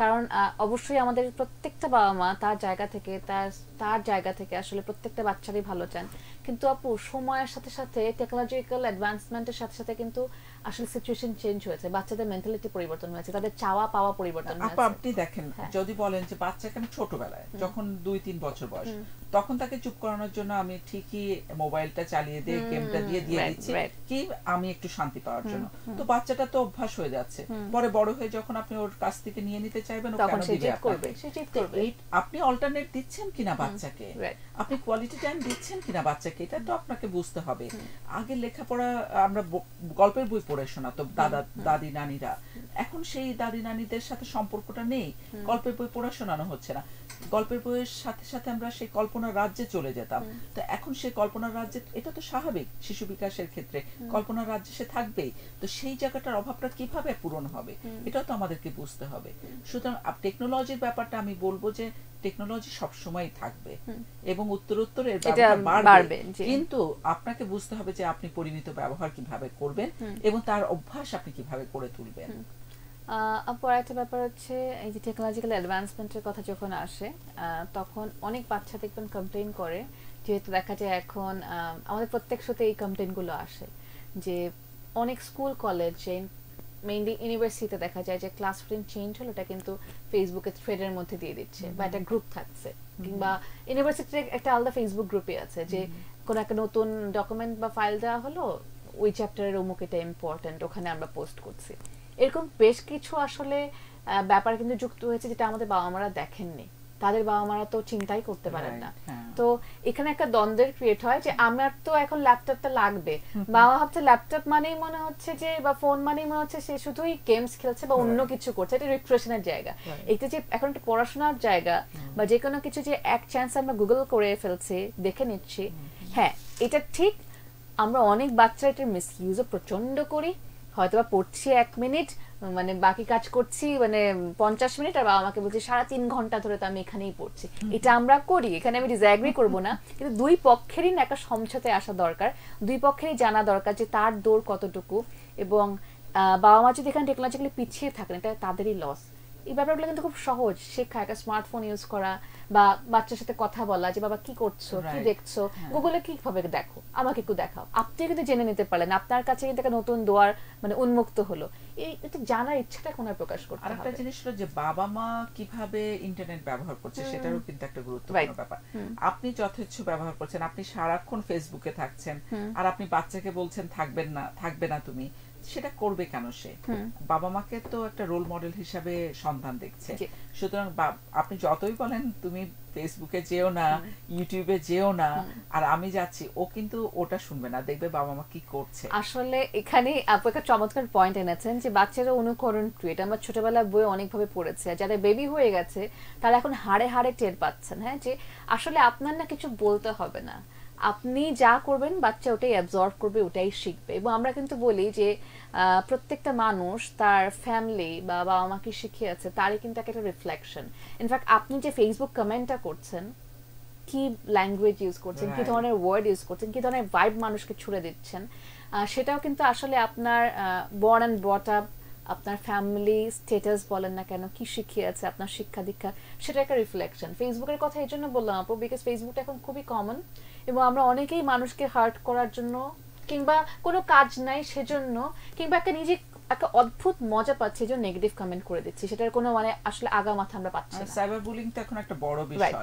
কারণ অবশ্যই আমাদের প্রত্যেকটা বাবা মা তার জায়গা থেকে তার তার জায়গা থেকে আসলে প্রত্যেকটা বাচ্চারই ভালো চান কিন্তু আপু সময়ের সাথে সাথে টেকনোলজিক্যাল অ্যাডভান্সমেন্টের সাথে সাথে কিন্তু আসলে সিচুয়েশন চেঞ্জ হয়েছে বাচ্চাদের মেন্টালিটি পরিবর্তন হয়েছে তাদের চাওয়া পাওয়া পরিবর্তন হয়েছে আপা আপনি দেখেন হ্যাঁ। যদি বলেন যে বাচ্চা কেন ছোটবেলায় যখন দুই তিন বছর বয়স তখন তাকে চুপ করানোর জন্য আমি ঠিকই মোবাইলটা চালিয়ে দিয়ে গেমটা দিয়ে দিয়ে দিচ্ছি কি আমি একটু শান্তি পাওয়ার জন্য তো বাচ্চাটা তো অভ্যাস হয়ে যাচ্ছে পরে বড় হয়ে যখন আপনি ওর কাছ থেকে নিয়ে নিতে চাইবেন ও কেন দিবে আপনি অল্টারনেট দিচ্ছেন কিনা বাচ্চাকে আপনি কোয়ালিটি টাইম দিচ্ছেন কিনা বাচ্চাকে এটা তো আপনাকে বুঝতে হবে আগে লেখাপড়া আমরা গল্পের বই করে তো দাদা দাদি নানিরা এখন সেই দাদি নানিদের সাথে সম্পর্কটা নেই গল্পের বই পড়া শোনানো হচ্ছে না গল্পের বইয়ের সাথে সাথে আমরা সেই কল্পনার রাজ্যে চলে যেতাম তো এখন সেই কল্পনার রাজ্যে এটা তো স্বাভাবিক শিশু বিকাশের ক্ষেত্রে কল্পনার রাজ্যে সে থাকবেই তো সেই জায়গাটার অভাবটা কিভাবে পূরণ হবে এটাও তো আমাদেরকে বুঝতে হবে সুতরাং টেকনোলজির ব্যাপারটা আমি বলবো যে টেকনোলজি সব সময় থাকবে এবং উত্তরোত্তর এর ব্যবহার বাড়বে কিন্তু আপনাকে বুঝতে হবে যে আপনি পরিমিত ব্যবহার কিভাবে করবেন এবং তার অভ্যাস আপনি কিভাবে করে তুলবেন আপর একটা ব্যাপার হচ্ছে এই যে টেকনোলজিক্যাল অ্যাডভান্সমেন্টের কথা যখন আসে তখন অনেক বাচ্চা দেখবেন কমপ্লেন করে যেহেতু দেখা যায় এখন আমাদের প্রত্যেক শোতে এই কমপ্লেনগুলো আসে যে অনেক স্কুল কলেজে মেইনলি ইউনিভার্সিটিতে দেখা যায় যে ক্লাস ফ্রেম চেঞ্জ হলো এটা কিন্তু ফেসবুকে থ্রেডের মধ্যে দিয়ে দিচ্ছে বা একটা গ্রুপ থাকছে কিংবা ইউনিভার্সিটিতে একটা আলাদা ফেসবুক গ্রুপে আছে যে কোনো একটা নতুন ডকুমেন্ট বা ফাইল দেওয়া হলো ওই চ্যাপ্টারের অমুক এটা ইম্পর্টেন্ট ওখানে আমরা পোস্ট করছি এরকম বেশ কিছু আসলে ব্যাপার কিন্তু যুক্ত হয়েছে যেটা আমাদের বাবা মারা দেখেননি তাদের বাবা মারা তো চিন্তাই করতে পারেন না হ্যাঁ। তো এখানে একটা দ্বন্দ্বের ক্রিয়েট হয় যে আমার তো এখন ল্যাপটপটা লাগবে বাবা ভাবছে ল্যাপটপ মানেই মনে হচ্ছে যে বা ফোন মানেই মনে হচ্ছে সে শুধুই গেমস খেলছে বা অন্য কিছু করছে এটা রিফ্রেশনের জায়গা এটা যে এখন একটা পড়াশোনার জায়গা বা যে কোনো কিছু যে এক চান্স আমরা গুগল করে ফেলছি দেখে নিচ্ছি হ্যাঁ এটা ঠিক আমরা অনেক বাচ্চা এটার মিসইউজও প্রচন্ড করি হয়তো বা পড়ছি এক মিনিট মানে বাকি কাজ করছি মানে পঞ্চাশ মিনিট আর বাবা আমাকে বলছে সাড়ে তিন ঘন্টা ধরে তো আমি এখানেই পড়ছি এটা আমরা করি এখানে আমি ডিসঅ্যাগ্রি করব না কিন্তু দুই পক্ষেরই না একটা সমঝোতায় আসা দরকার দুই পক্ষেরই জানা দরকার যে তার দৌড় কতটুকু এবং বাবা মা যদি এখানে টেকনোলজিক্যালি পিছিয়ে থাকেন এটা তাদেরই লস এই ব্যাপারগুলো কিন্তু খুব সহজ শেখা একটা স্মার্টফোন ইউজ করা বা বাচ্চার সাথে কথা বলা যে বাবা কি করছো কি দেখছো হ্যাঁ। গুগলে কিভাবে দেখো আমাকে একটু দেখাও আপনি কিন্তু জেনে নিতে পারলেন আপনার কাছে কিন্তু একটা নতুন দোয়ার মানে উন্মুক্ত হলো এই এটা জানার ইচ্ছাটা এখন আর প্রকাশ করতে হবে আরেকটা জিনিস হলো যে বাবা মা কিভাবে ইন্টারনেট ব্যবহার করছে সেটারও কিন্তু একটা গুরুত্বপূর্ণ ব্যাপার আপনি যথেচ্ছ ব্যবহার করছেন আপনি সারাক্ষণ ফেসবুকে থাকছেন আর আপনি বাচ্চাকে বলছেন থাকবেন না থাকবে না তুমি সেটা করবে কেন সে বাবা মাকে তো একটা রোল মডেল হিসাবে সন্ধান দেখছে সুতরাং আপনি যতই বলেন তুমি ফেসবুকে যেও না ইউটিউবে যেও না আর আমি যাচ্ছি ও কিন্তু ওটা শুনবে না দেখবে বাবা মা কি করছে আসলে এখানে আপু একটা চমৎকার পয়েন্ট এনেছেন যে বাচ্চারা অনুকরণ ক্রিয়েট আমার ছোটবেলায় বই অনেকভাবে পড়েছে যারা বেবি হয়ে গেছে তারা এখন হাড়ে হাড়ে টের পাচ্ছেন হ্যাঁ যে আসলে আপনার না কিছু বলতে হবে না আপনি যা করবেন বাচ্চা ওটাই অ্যাবজর্ব করবে ওটাই শিখবে এবং আমরা কিন্তু বলি যে প্রত্যেকটা মানুষ তার ফ্যামিলি বা বাবা মাকে শিখিয়েছে তারই কিন্তু একটা রিফ্লেকশন ইনফ্যাক্ট আপনি যে ফেসবুক কমেন্টটা করছেন কি ল্যাঙ্গুয়েজ ইউজ করছেন কি ধরনের ওয়ার্ড ইউজ করছেন কি ধরনের ভাইব মানুষকে ছুড়ে দিচ্ছেন সেটাও কিন্তু আসলে আপনার বর্ন অ্যান্ড ব্রট আপ আপনার ফ্যামিলি স্টেটাস বলেন না কেন কি শিখিয়েছে আপনার শিক্ষা দীক্ষা সেটা একটা রিফ্লেকশন ফেসবুকের কথা এই জন্য বললাম আপু বিকজ ফেসবুকটা এখন খুবই কমন এবং আমরা অনেকেই মানুষকে হার্ট করার জন্য কিংবা কোনো কাজ নাই সেজন্য কিংবা একটা নিজে একটা অদ্ভুত মজা পাচ্ছি যে নেগেটিভ কমেন্ট করে দিচ্ছি সেটার কোনো মানে আসলে আগা মাথা আমরা পাচ্ছি না সাইবার বুলিং তো এখন একটা বড় বিষয়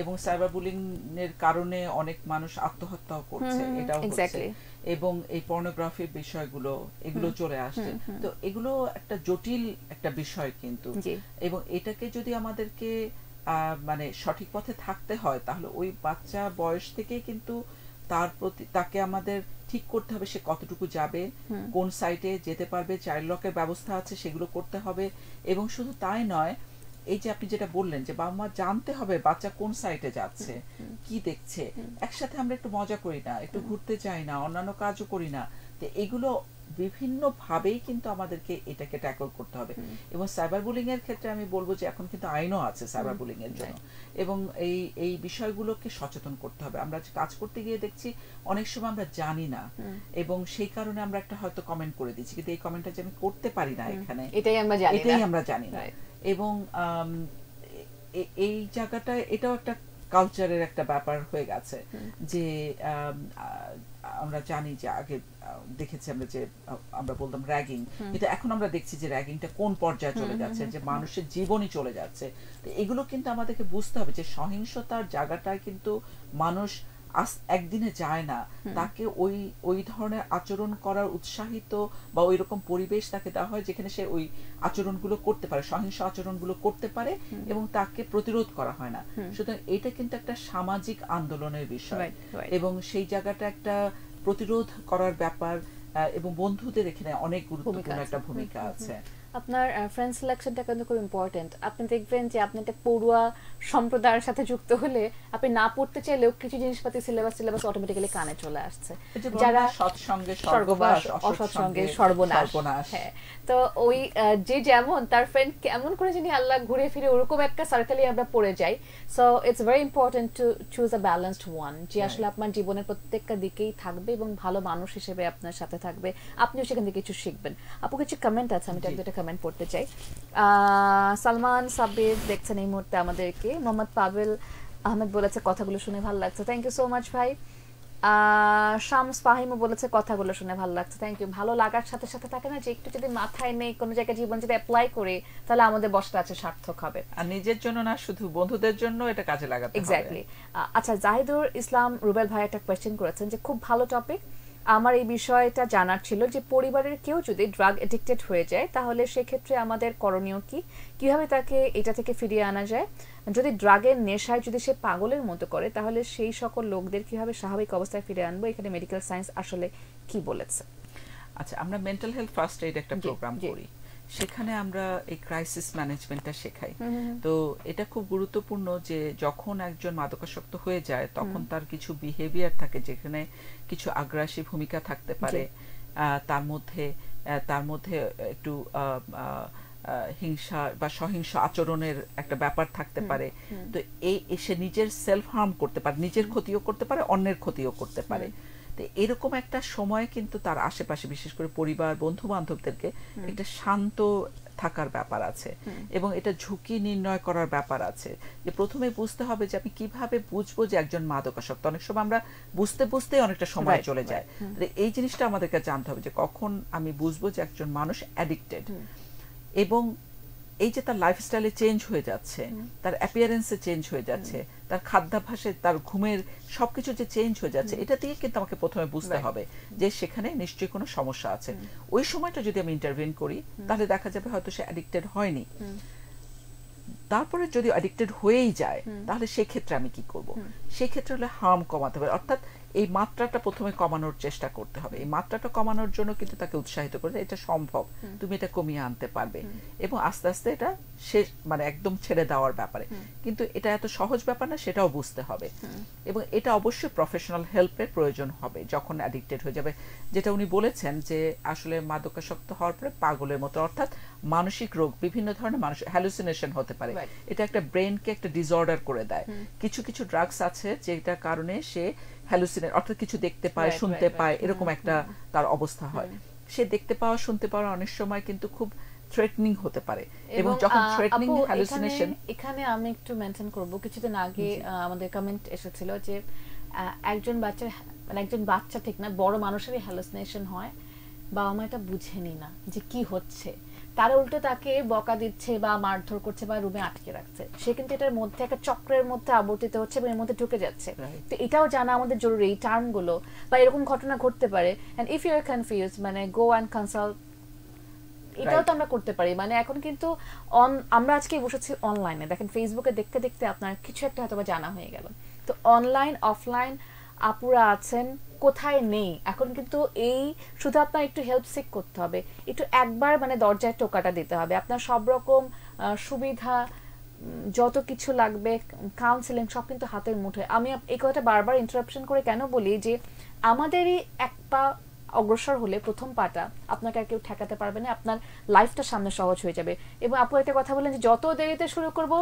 এবং সাইবার বুলিং এর কারণে অনেক মানুষ আত্মহত্যাও করছে এটাও হচ্ছে এবং এই পর্নোগ্রাফির বিষয়গুলো এগুলো চলে আসছে তো এগুলো একটা জটিল একটা বিষয় কিন্তু এবং এটাকে যদি আমাদেরকে মানে সঠিক পথে থাকতে হয় তাহলে ওই বাচ্চা বয়স থেকেই কিন্তু তার প্রতি তাকে আমাদের ঠিক করতে হবে সে কতটুকু যাবে কোন সাইটে যেতে পারবে চাইল্ড লকের ব্যবস্থা আছে সেগুলো করতে হবে এবং শুধু তাই নয় এই যে আপনি যেটা বললেন যে বাবা মা জানতে হবে বাচ্চা কোন সাইটে যাচ্ছে কি দেখছে একসাথে আমরা একটু মজা করি না একটু ঘুরতে যাই না অন্যান্য কাজও করি না তো এগুলো বিভিন্নভাবেই কিন্তু আমাদেরকে এটাকে ট্যাকল করতে হবে এবং সাইবার বুলিং এর ক্ষেত্রে আমি বলবো যে এখন কিন্তু আইনও আছে সাইবার বুলিং এর জন্য এবং এই এই বিষয়গুলোকে সচেতন করতে হবে আমরা কাজ করতে গিয়ে দেখছি অনেক সময় আমরা জানি না এবং সেই কারণে আমরা একটা হয়তো কমেন্ট করে দিচ্ছি কিন্তু এই কমেন্টটা যে আমি করতে পারি না এখানে এটাই আমরা জানি এটাই আমরা জানি না এবং এই জায়গাটা এটাও একটা কালচারের একটা ব্যাপার হয়ে গেছে যে আমরা জানি যে আগে দেখেছি আমরা যে আমরা বলতাম র্যাগিং কিন্তু এখন আমরা দেখছি যে র্যাগিংটা কোন পর্যায়ে চলে যাচ্ছে যে মানুষের জীবনই চলে যাচ্ছে তো এগুলো কিন্তু আমাদেরকে বুঝতে হবে যে সহিংসতার জায়গাটায় কিন্তু মানুষ একদিনে যায় না তাকে ওই ওই ধরনের আচরণ করার উৎসাহিত বা ওই রকম পরিবেশ তাকে দেওয়া হয় যেখানে সে ওই আচরণগুলো করতে পারে সহিংস আচরণগুলো করতে পারে এবং তাকে প্রতিরোধ করা হয় না সুতরাং এটা কিন্তু একটা সামাজিক আন্দোলনের বিষয় এবং সেই জায়গাটা একটা প্রতিরোধ করার ব্যাপার এবং বন্ধুদের এখানে অনেক গুরুত্বপূর্ণ একটা ভূমিকা আছে আপনার ফ্রেন্ড সিলেকশনটা কিন্তু খুব ইম্পর্টেন্ট আপনি দেখবেন যে আপনি একটা পড়ুয়া সম্প্রদায়ের সাথে যুক্ত হলে আপনি না পড়তে চাইলেও কিছু জিনিসপাতি সিলেবাস সিলেবাস অটোমেটিক্যালি কানে চলে আসছে যারা সৎসঙ্গে স্বর্গবাস অসৎসঙ্গে সর্বনাশ হ্যাঁ তো ওই যে যেমন তার ফ্রেন্ড কেমন করে যিনি আল্লাহ ঘুরে ফিরে ওরকম একটা সার্কেলে আমরা পড়ে যাই so it's very important to choose a balanced one যে আসলে আপনার জীবনের প্রত্যেকটা দিকেই থাকবে এবং ভালো মানুষ হিসেবে আপনার সাথে থাকবে আপনিও সেখান থেকে কিছু শিখবেন আপু কিছু কমেন্ট আছে আমি একটা কমেন্ট পড়তে চাই সালমান সাব্বির দেখছেন এই মুহূর্তে আমাদেরকে মোহাম্মদ পাবেল আহমেদ বলেছে কথাগুলো শুনে ভালো লাগছে থ্যাংক ইউ সো মাচ ভাই শামস ফাহিমও বলেছে কথাগুলো শুনে ভালো লাগছে থ্যাংক ইউ ভালো লাগার সাথে সাথে থাকে না যে একটু যদি মাথায় নেই কোনো জায়গায় জীবন যদি অ্যাপ্লাই করে তাহলে আমাদের বসটা আছে সার্থক হবে আর নিজের জন্য না শুধু বন্ধুদের জন্য এটা কাজে লাগাতে এক্স্যাক্টলি আচ্ছা জাহিদুর ইসলাম রুবেল ভাই একটা কোয়েশ্চেন করেছেন যে খুব ভালো টপিক আমার এই বিষয়টা জানার ছিল যে পরিবারের কেউ যদি ড্রাগ এডিক্টেড হয়ে যায় তাহলে সেক্ষেত্রে আমাদের করণীয় কি কিভাবে তাকে এটা থেকে ফিরিয়ে আনা যায় যদি ড্রাগের নেশায় যদি সে পাগলের মতো করে তাহলে সেই সকল লোকদের কিভাবে স্বাভাবিক অবস্থায় ফিরে আনবো এখানে মেডিকেল সায়েন্স আসলে কি বলেছে আচ্ছা আমরা মেন্টাল হেলথ ফার্স্ট এইড একটা প্রোগ্রাম করি সেখানে আমরা এই ক্রাইসিস ম্যানেজমেন্টটা শেখাই তো এটা খুব গুরুত্বপূর্ণ যে যখন একজন মাদকাসক্ত হয়ে যায় তখন তার কিছু বিহেভিয়ার থাকে যেখানে কিছু আগ্রাসী ভূমিকা থাকতে পারে তার মধ্যে তার মধ্যে একটু হিংসা বা সহিংস আচরণের একটা ব্যাপার থাকতে পারে তো এই সে নিজের সেলফ হার্ম করতে পারে নিজের ক্ষতিও করতে পারে অন্যের ক্ষতিও করতে পারে তো এরকম একটা সময় কিন্তু তার আশেপাশে বিশেষ করে পরিবার বন্ধু বান্ধবদেরকে একটা শান্ত থাকার ব্যাপার আছে এবং এটা ঝুঁকি নির্ণয় করার ব্যাপার আছে যে প্রথমে বুঝতে হবে যে আমি কিভাবে বুঝবো যে একজন মাদকাসক্ত অনেক সময় আমরা বুঝতে বুঝতেই অনেকটা সময় চলে যায় এই জিনিসটা আমাদেরকে জানতে হবে যে কখন আমি বুঝবো যে একজন মানুষ অ্যাডিক্টেড এবং এই যে তার লাইফস্টাইলে চেঞ্জ হয়ে যাচ্ছে তার অ্যাপিয়ারেন্সে চেঞ্জ হয়ে যাচ্ছে তার খাদ্যাভাসে তার ঘুমের সবকিছু যে চেঞ্জ হয়ে যাচ্ছে এটা দিয়ে কিন্তু আমাকে প্রথমে বুঝতে হবে যে সেখানে নিশ্চয়ই কোনো সমস্যা আছে ওই সময়টা যদি আমি ইন্টারভিউ করি তাহলে দেখা যাবে হয়তো সে অ্যাডিক্টেড হয়নি তারপরে যদি অ্যাডিক্টেড হয়েই যায় তাহলে সেক্ষেত্রে আমি কি করব সেক্ষেত্রে হলে হার্ম কমাতে হবে অর্থাৎ এই মাত্রাটা প্রথমে কমানোর চেষ্টা করতে হবে এই মাত্রাটা কমানোর জন্য কিন্তু তাকে উৎসাহিত করতে এটা সম্ভব তুমি এটা কমিয়ে আনতে পারবে এবং আস্তে আস্তে এটা শেষ মানে একদম ছেড়ে দেওয়ার ব্যাপারে কিন্তু এটা এত সহজ ব্যাপার না সেটাও বুঝতে হবে এবং এটা অবশ্যই প্রফেশনাল হেল্পের প্রয়োজন হবে যখন অ্যাডিক্টেড হয়ে যাবে যেটা উনি বলেছেন যে আসলে মাদকাসক্ত হওয়ার পরে পাগলের মতো অর্থাৎ মানসিক রোগ বিভিন্ন ধরনের মানুষ হ্যালুসিনেশন হতে পারে এটা একটা ব্রেনকে একটা ডিসঅর্ডার করে দেয় কিছু কিছু ড্রাগস আছে যেটার কারণে সে হ্যালুসিনেট অর্থাৎ কিছু দেখতে পায় শুনতে পায় এরকম একটা তার অবস্থা হয় সে দেখতে পাওয়া শুনতে পাওয়া অনেক সময় কিন্তু খুব থ্রেটনিং হতে পারে এবং যখন থ্রেটনিং হ্যালুসিনেশন এখানে আমি একটু মেনশন করব কিছুদিন আগে আমাদের কমেন্ট এসেছিল যে একজন বাচ্চা মানে একজন বাচ্চা ঠিক না বড় মানুষেরই হ্যালুসিনেশন হয় বাবা মা এটা বুঝেনি না যে কি হচ্ছে তারা উল্টো তাকে বকা দিচ্ছে বা মারধর করছে বা রুমে আটকে রাখছে সে কিন্তু এটার মধ্যে একটা চক্রের মধ্যে আবর্তিত হচ্ছে এবং এর মধ্যে ঢুকে যাচ্ছে তো এটাও জানা আমাদের জরুরি এই টার্মগুলো বা এরকম ঘটনা ঘটতে পারে and if you are confuse মানে গো অ্যান্ড কনসাল্ট এটাও তো আমরা করতে পারি মানে এখন কিন্তু অন আমরা আজকে বসেছি অনলাইনে দেখেন ফেসবুকে দেখতে দেখতে আপনার কিছু একটা হয়তো জানা হয়ে গেল তো অনলাইন অফলাইন আপুরা আছেন কোথায় নেই এখন কিন্তু এই শুধু আপনার একটু হেল্প সিক করতে হবে একটু একবার মানে দরজায় টোকাটা দিতে হবে আপনার সব রকম সুবিধা যত কিছু লাগবে কাউন্সেলিং সব কিন্তু হাতের মুঠোয় আমি এই কথাটা বারবার ইন্টারাপশন করে কেন বলি যে আমাদেরই এক পা অগ্রসর হলে প্রথম পাটা আপনাকে আর কেউ ঠেকাতে পারবে না আপনার লাইফটা সামনে সহজ হয়ে যাবে এবং আপু একটা কথা বলেন যে যত দেরিতে শুরু করব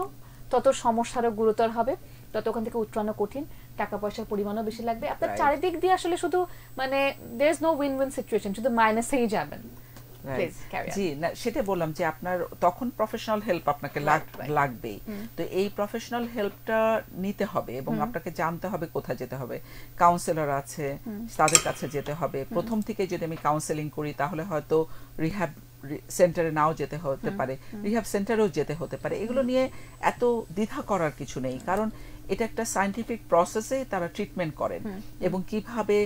তত সমস্যারও গুরুতর হবে তত ওখান থেকে উত্তরণও কঠিন টাকা পয়সার পরিমাণও বেশি লাগবে আপনার চারিদিক দিয়ে আসলে শুধু মানে there is no win win situation শুধু মাইনাসেই যাবেন জি না সেটা বললাম যে আপনার তখন প্রফেশনাল হেল্প আপনাকে লাগবেই তো এই প্রফেশনাল হেল্পটা নিতে হবে এবং আপনাকে জানতে হবে কোথায় যেতে হবে কাউন্সেলর আছে তাদের কাছে যেতে হবে প্রথম থেকে যদি আমি কাউন্সেলিং করি তাহলে হয়তো রিহ্যাব সেন্টারে নাও যেতে হতে পারে রিহ্যাব সেন্টারেও যেতে হতে পারে এগুলো নিয়ে এত দ্বিধা করার কিছু নেই কারণ এটা একটা সায়েন্টিফিক প্রসেসে তারা ট্রিটমেন্ট করেন এবং কিভাবে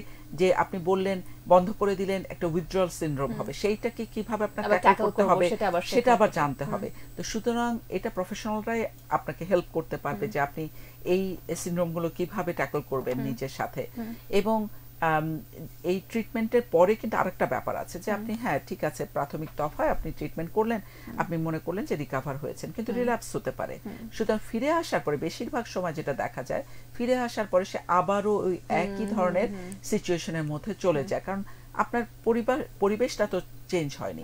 যে আপনি বললেন বন্ধ করে দিলেন একটা উইথড্রল সিনড্রোম হবে সেইটাকে কিভাবে আপনাকে ট্যাকল করতে হবে সেটা আবার জানতে হবে তো সুতরাং এটা প্রফেশনালরাই আপনাকে হেল্প করতে পারবে যে আপনি এই সিন্ড্রোমগুলো কিভাবে ট্যাকল করবেন নিজের সাথে এবং এই ট্রিটমেন্টের পরে কিন্তু আরেকটা ব্যাপার আছে যে আপনি হ্যাঁ ঠিক আছে প্রাথমিক তফায় আপনি ট্রিটমেন্ট করলেন আপনি মনে করলেন যে রিকাভার হয়েছেন কিন্তু রিল্যাপস হতে পারে সুতরাং ফিরে আসার পরে বেশিরভাগ সময় যেটা দেখা যায় ফিরে আসার পরে সে আবারও ওই একই ধরনের সিচুয়েশনের মধ্যে চলে যায় কারণ আপনার পরিবার পরিবেশটা তো চেঞ্জ হয়নি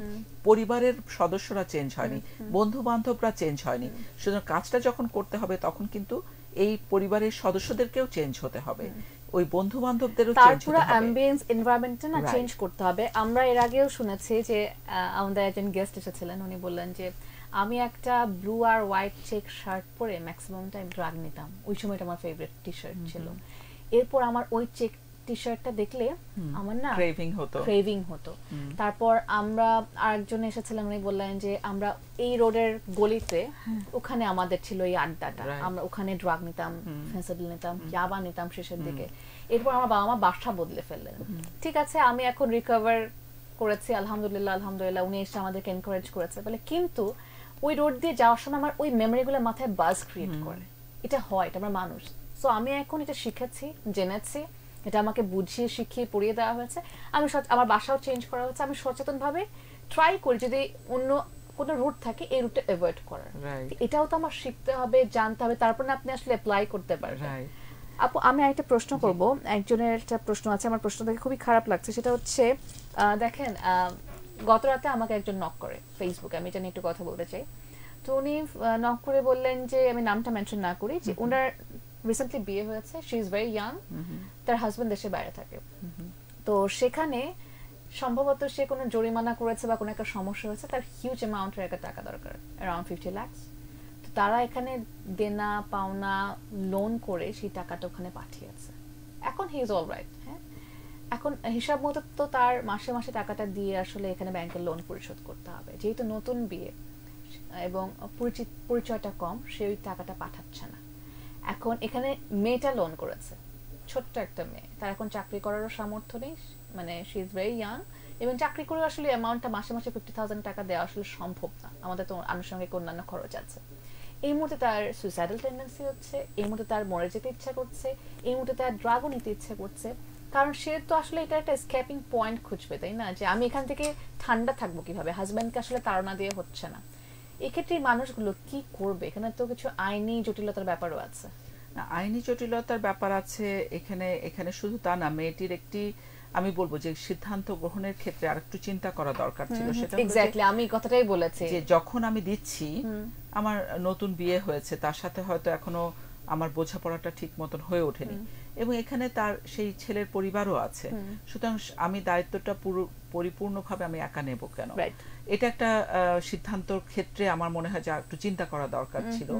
পরিবারের সদস্যরা চেঞ্জ হয়নি বন্ধু বান্ধবরা চেঞ্জ হয়নি সুতরাং কাজটা যখন করতে হবে তখন কিন্তু এই পরিবারের সদস্যদেরকেও চেঞ্জ হতে হবে ওই বন্ধু বান্ধবদেরও তারপরে অ্যাম্বিয়েন্স এনভায়রনমেন্টটা না চেঞ্জ করতে হবে আমরা এর আগেও শুনেছি যে আমাদের একজন গেস্ট এসেছিলেন উনি বললেন যে আমি একটা ব্লু আর হোয়াইট চেক শার্ট পরে ম্যাক্সিমাম টাইম ড্রাগ নিতাম ওই সময়টা আমার ফেভারিট টি শার্ট ছিল এরপর আমার ওই চেক টি শার্টটা দেখলে আমার না ক্রেভিং হতো ক্রেভিং হতো তারপর আমরা আরেকজন এসেছিলাম উনি বললেন যে আমরা এই রোডের গলিতে হ্যাঁ। ওখানে আমাদের ছিল এই আড্ডাটা আমরা ওখানে ড্রাগ নিতাম ফেন্সাডিল নিতাম ইয়াবা নিতাম শেষের দিকে এরপর আমার বাবা মা বাসা বদলে ফেললেন ঠিক আছে আমি এখন রিকভার করেছি আলহামদুলিল্লাহ আলহামদুলিল্লাহ উনি এসে আমাদেরকে এনকারেজ করেছে বলে কিন্তু ওই রোড দিয়ে যাওয়ার সময় আমার ওই মেমোরিগুলো মাথায় বাস ক্রিয়েট করে এটা হয় এটা আমার মানুষ তো আমি এখন এটা শিখেছি জেনেছি এটা আমাকে বুঝিয়ে শিখিয়ে পড়িয়ে দেওয়া হয়েছে আমি আমার বাসাও চেঞ্জ করা হয়েছে আমি সচেতনভাবে ট্রাই করি যদি অন্য কোনো রুট থাকে এই রুটটা অ্যাভয়েড করার এটাও তো আমার শিখতে হবে জানতে হবে তারপর আপনি আসলে অ্যাপ্লাই করতে পারবেন আপু আমি একটা প্রশ্ন করব একজনের একটা প্রশ্ন আছে আমার প্রশ্ন দেখে খুবই খারাপ লাগছে সেটা হচ্ছে দেখেন গত রাতে আমাকে একজন নক করে ফেসবুকে আমি এটা নিয়ে একটু কথা বলতে চাই তো উনি নক করে বললেন যে আমি নামটা মেনশন না করি যে ওনার রিসেন্টলি বিয়ে হয়েছে শি ইজ ভেরি ইয়াং তার হাজবেন্ড দেশে বাইরে থাকে mm-hmm. তো সেখানে সম্ভবত সে কোনো জরিমানা করেছে বা কোনো একটা সমস্যা হয়েছে তার হিউজ অ্যামাউন্টের একটা টাকা দরকার অ্যারাউন্ড ফিফটি ল্যাক্স তো তারা এখানে দেনা পাওনা লোন করে সেই টাকাটা ওখানে পাঠিয়েছে এখন হি ইজ অল রাইট হ্যাঁ এখন হিসাব মতো তো তার মাসে মাসে টাকাটা দিয়ে আসলে এখানে ব্যাংকের লোন পরিশোধ করতে হবে যেহেতু নতুন বিয়ে এবং পরিচিত পরিচয়টা কম সে ওই টাকাটা পাঠাচ্ছে না এখন এখানে মেয়েটা লোন করেছে ছোট্ট একটা মেয়ে তার এখন চাকরি করারও সামর্থ্য নেই মানে শি ইজ ভেরি ইয়াং এবং চাকরি করে আসলে অ্যামাউন্টটা মাসে মাসে ফিফটি থাউজেন্ড টাকা দেওয়া আসলে সম্ভব না আমাদের তো আনুষঙ্গিক অন্যান্য খরচ আছে এই মুহূর্তে তার সুইসাইডাল টেন্ডেন্সি হচ্ছে এই মুহূর্তে তার মরে যেতে ইচ্ছা করছে এই মুহূর্তে তার ড্রাগও নিতে ইচ্ছা করছে কারণ সে তো আসলে এটা একটা স্ক্যাপিং পয়েন্ট খুঁজবে তাই না যে আমি এখান থেকে ঠান্ডা থাকবো কিভাবে হাজব্যান্ডকে আসলে তাড়না দিয়ে হচ্ছে না এক্ষেত্রে মানুষগুলো কি করবে এখানে তো কিছু আইনি জটিলতার ব্যাপারও আছে না আইনি জটিলতার ব্যাপার আছে এখানে এখানে শুধু তা না মেয়েটির একটি আমি বলবো যে সিদ্ধান্ত গ্রহণের ক্ষেত্রে আর একটু চিন্তা করা দরকার ছিল সেটা এক্স্যাক্টলি আমি কথাটাই বলেছি যে যখন আমি দিচ্ছি আমার নতুন বিয়ে হয়েছে তার সাথে হয়তো এখনো আমার বোঝাপড়াটা ঠিক মতন হয়ে ওঠেনি এবং এখানে তার সেই ছেলের পরিবারও আছে সুতরাং আমি দায়িত্বটা পুরো পরিপূর্ণভাবে আমি একা নেব কেন এটা একটা সিদ্ধান্তর ক্ষেত্রে আমার মনে হয় যে একটু চিন্তা করা দরকার ছিল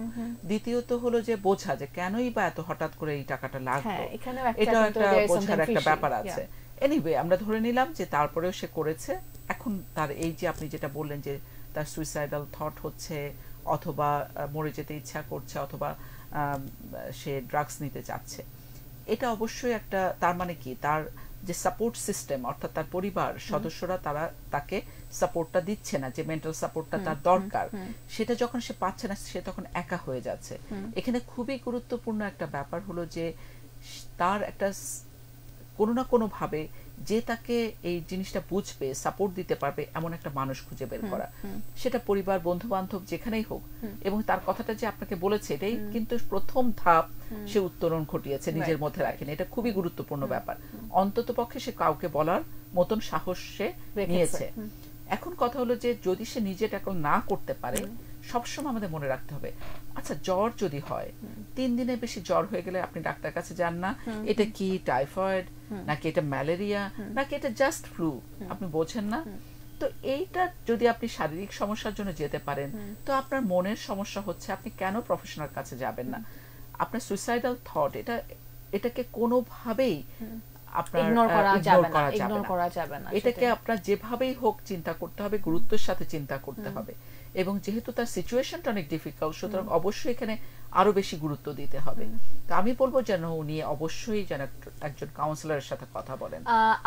দ্বিতীয়ত হলো যে বোঝা যে কেনই বা এত হঠাৎ করে এই টাকাটা লাগবে হ্যাঁ, এটা একটা বোঝার একটা ব্যাপার আছে এনিওয়ে আমরা ধরে নিলাম যে তারপরেও সে করেছে এখন তার এই যে আপনি যেটা বললেন যে তার সুইসাইডাল থট হচ্ছে অথবা মরে যেতে ইচ্ছা করছে অথবা সে ড্রাগস নিতে চাচ্ছে এটা অবশ্যই একটা তার মানে কি তার যে সাপোর্ট সিস্টেম অর্থাৎ তার পরিবার সদস্যরা তারা তাকে সাপোর্টটা দিচ্ছে না যে মেন্টাল সাপোর্টটা তার দরকার সেটা যখন সে পাচ্ছে না সে তখন একা হয়ে যাচ্ছে এখানে খুবই গুরুত্বপূর্ণ একটা ব্যাপার হলো যে তার একটা কোনো না কোনোভাবে ভাবে যে তাকে এই জিনিসটা বুঝবে সাপোর্ট দিতে পারবে এমন একটা মানুষ খুঁজে বের করা সেটা পরিবার বন্ধু বান্ধব যেখানেই হোক এবং তার কথাটা যে আপনাকে বলেছে এটাই কিন্তু প্রথম ধাপ সে উত্তরণ ঘটিয়েছে নিজের মধ্যে রাখেন এটা খুবই গুরুত্বপূর্ণ ব্যাপার অন্তত পক্ষে সে কাউকে বলার মতন সাহস সে নিয়েছে এখন কথা হলো যে যদি সে নিজে ট্যাকল না করতে পারে সবসময় আমাদের মনে রাখতে হবে আচ্ছা জ্বর যদি হয় তিন দিনের বেশি জ্বর হয়ে গেলে আপনি ডাক্তার কাছে যান না এটা কি টাইফয়েড নাকি এটা ম্যালেরিয়া নাকি এটা জাস্ট ফ্লু আপনি বোঝেন না তো এইটা যদি আপনি শারীরিক সমস্যার জন্য যেতে পারেন তো আপনার মনের সমস্যা হচ্ছে আপনি কেন প্রফেশনাল কাছে যাবেন না আপনার সুইসাইডাল থট এটা এটাকে কোনোভাবেই আপনার ইগনোর করা যাবে না ইগনোর করা যাবে না এটাকে আপনার যেভাবেই হোক চিন্তা করতে হবে গুরুত্বের সাথে চিন্তা করতে হবে এবং যেহেতু তার সিচুয়েশনটা অনেক ডিফিকাল্ট সুতরাং অবশ্যই এখানে আরো বেশি গুরুত্ব দিতে হবে আমি বলবো যেন উনি অবশ্যই যেন একজন কাউন্সিলরের সাথে কথা বলেন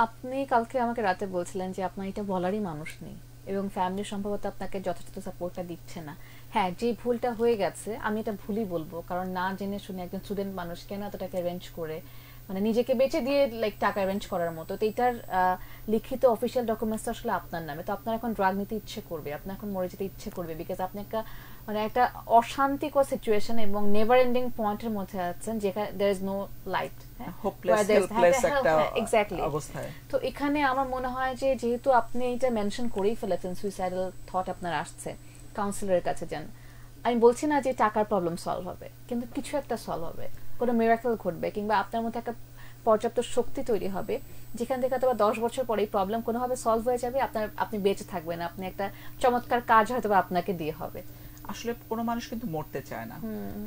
আপনি কালকে আমাকে রাতে বলছিলেন যে আপনার এটা বলারই মানুষ নেই এবং ফ্যামিলি সম্ভবত আপনাকে যথাযথ সাপোর্টটা দিচ্ছে না হ্যাঁ যে ভুলটা হয়ে গেছে আমি এটা ভুলই বলবো কারণ না জেনে শুনে একজন স্টুডেন্ট মানুষ কেন এতটাকে অ্যারেঞ্জ করে মানে নিজেকে বেঁচে দিয়ে লাইক টাকা অ্যারেঞ্জ করার মতো তো এটার লিখিত অফিসিয়াল ডকুমেন্টস আসলে আপনার নামে তো আপনার এখন ড্রাগ নিতে ইচ্ছে করবে আপনার এখন মরে যেতে ইচ্ছে করবে বিকজ আপনি একটা মানে একটা অশান্তিকর সিচুয়েশন এবং নেভার এন্ডিং পয়েন্টের মধ্যে আছেন যেখানে দের ইজ নো লাইট তো এখানে আমার মনে হয় যে যেহেতু আপনি এটা মেনশন করেই ফেলেছেন সুইসাইডাল থট আপনার আসছে কাউন্সিলরের কাছে যান আমি বলছি না যে টাকার প্রবলেম সলভ হবে কিন্তু কিছু একটা সলভ হবে কোনো মিরাকল ঘটবে কিংবা আপনার মধ্যে একটা পর্যাপ্ত শক্তি তৈরি হবে যেখান থেকে হয়তো দশ বছর পরে এই প্রবলেম কোনোভাবে সলভ হয়ে যাবে আপনার আপনি বেঁচে থাকবেন আপনি একটা চমৎকার কাজ হয়তো আপনাকে দিয়ে হবে আসলে কোনো মানুষ কিন্তু মরতে চায় না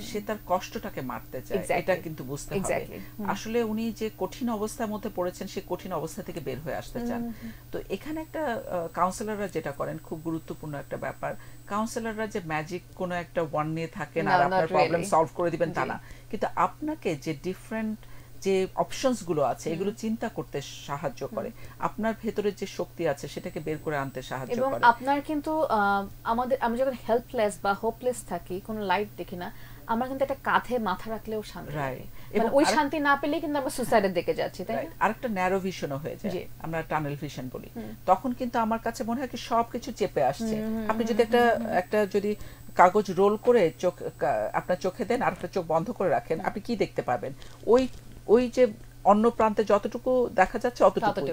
সে তার কষ্টটাকে মারতে চায় এটা কিন্তু বুঝতে হবে আসলে উনি যে কঠিন অবস্থার মধ্যে পড়েছেন সেই কঠিন অবস্থা থেকে বের হয়ে আসতে চান তো এখানে একটা কাউন্সিলররা যেটা করেন খুব গুরুত্বপূর্ণ একটা ব্যাপার কাউন্সিলররা যে ম্যাজিক কোনো একটা ওয়ান নিয়ে থাকেন আর আপনার প্রবলেম সলভ করে দিবেন তা না কিন্তু আপনাকে যে ডিফারেন্ট যে অপশনস গুলো আছে এগুলো চিন্তা করতে সাহায্য করে আপনার ভেতরে যে শক্তি আছে সেটাকে বের করে আনতে সাহায্য করে এবং আপনার কিন্তু আমাদের আমি যখন হেল্পলেস বা হোপলেস থাকি কোনো লাইট দেখি না আমরা কিন্তু একটা কাঁধে মাথা রাখলেও শান্তি রাইট মানে এবং ওই শান্তি না পেলে কিন্তু আমরা সুসাইডের দিকে যাচ্ছি তাই না আরেকটা ন্যারো ভিশনও হয়ে যায় আমরা টানেল ভিশন বলি তখন কিন্তু আমার কাছে মনে হয় কি সবকিছু চেপে আসছে আপনি যদি একটা একটা যদি কাগজ রোল করে চোখ আপনার চোখে দেন আর একটা চোখ বন্ধ করে রাখেন আপনি কি দেখতে পাবেন ওই ওই যে অন্য প্রান্তে যতটুকু দেখা যাচ্ছে অতটুকু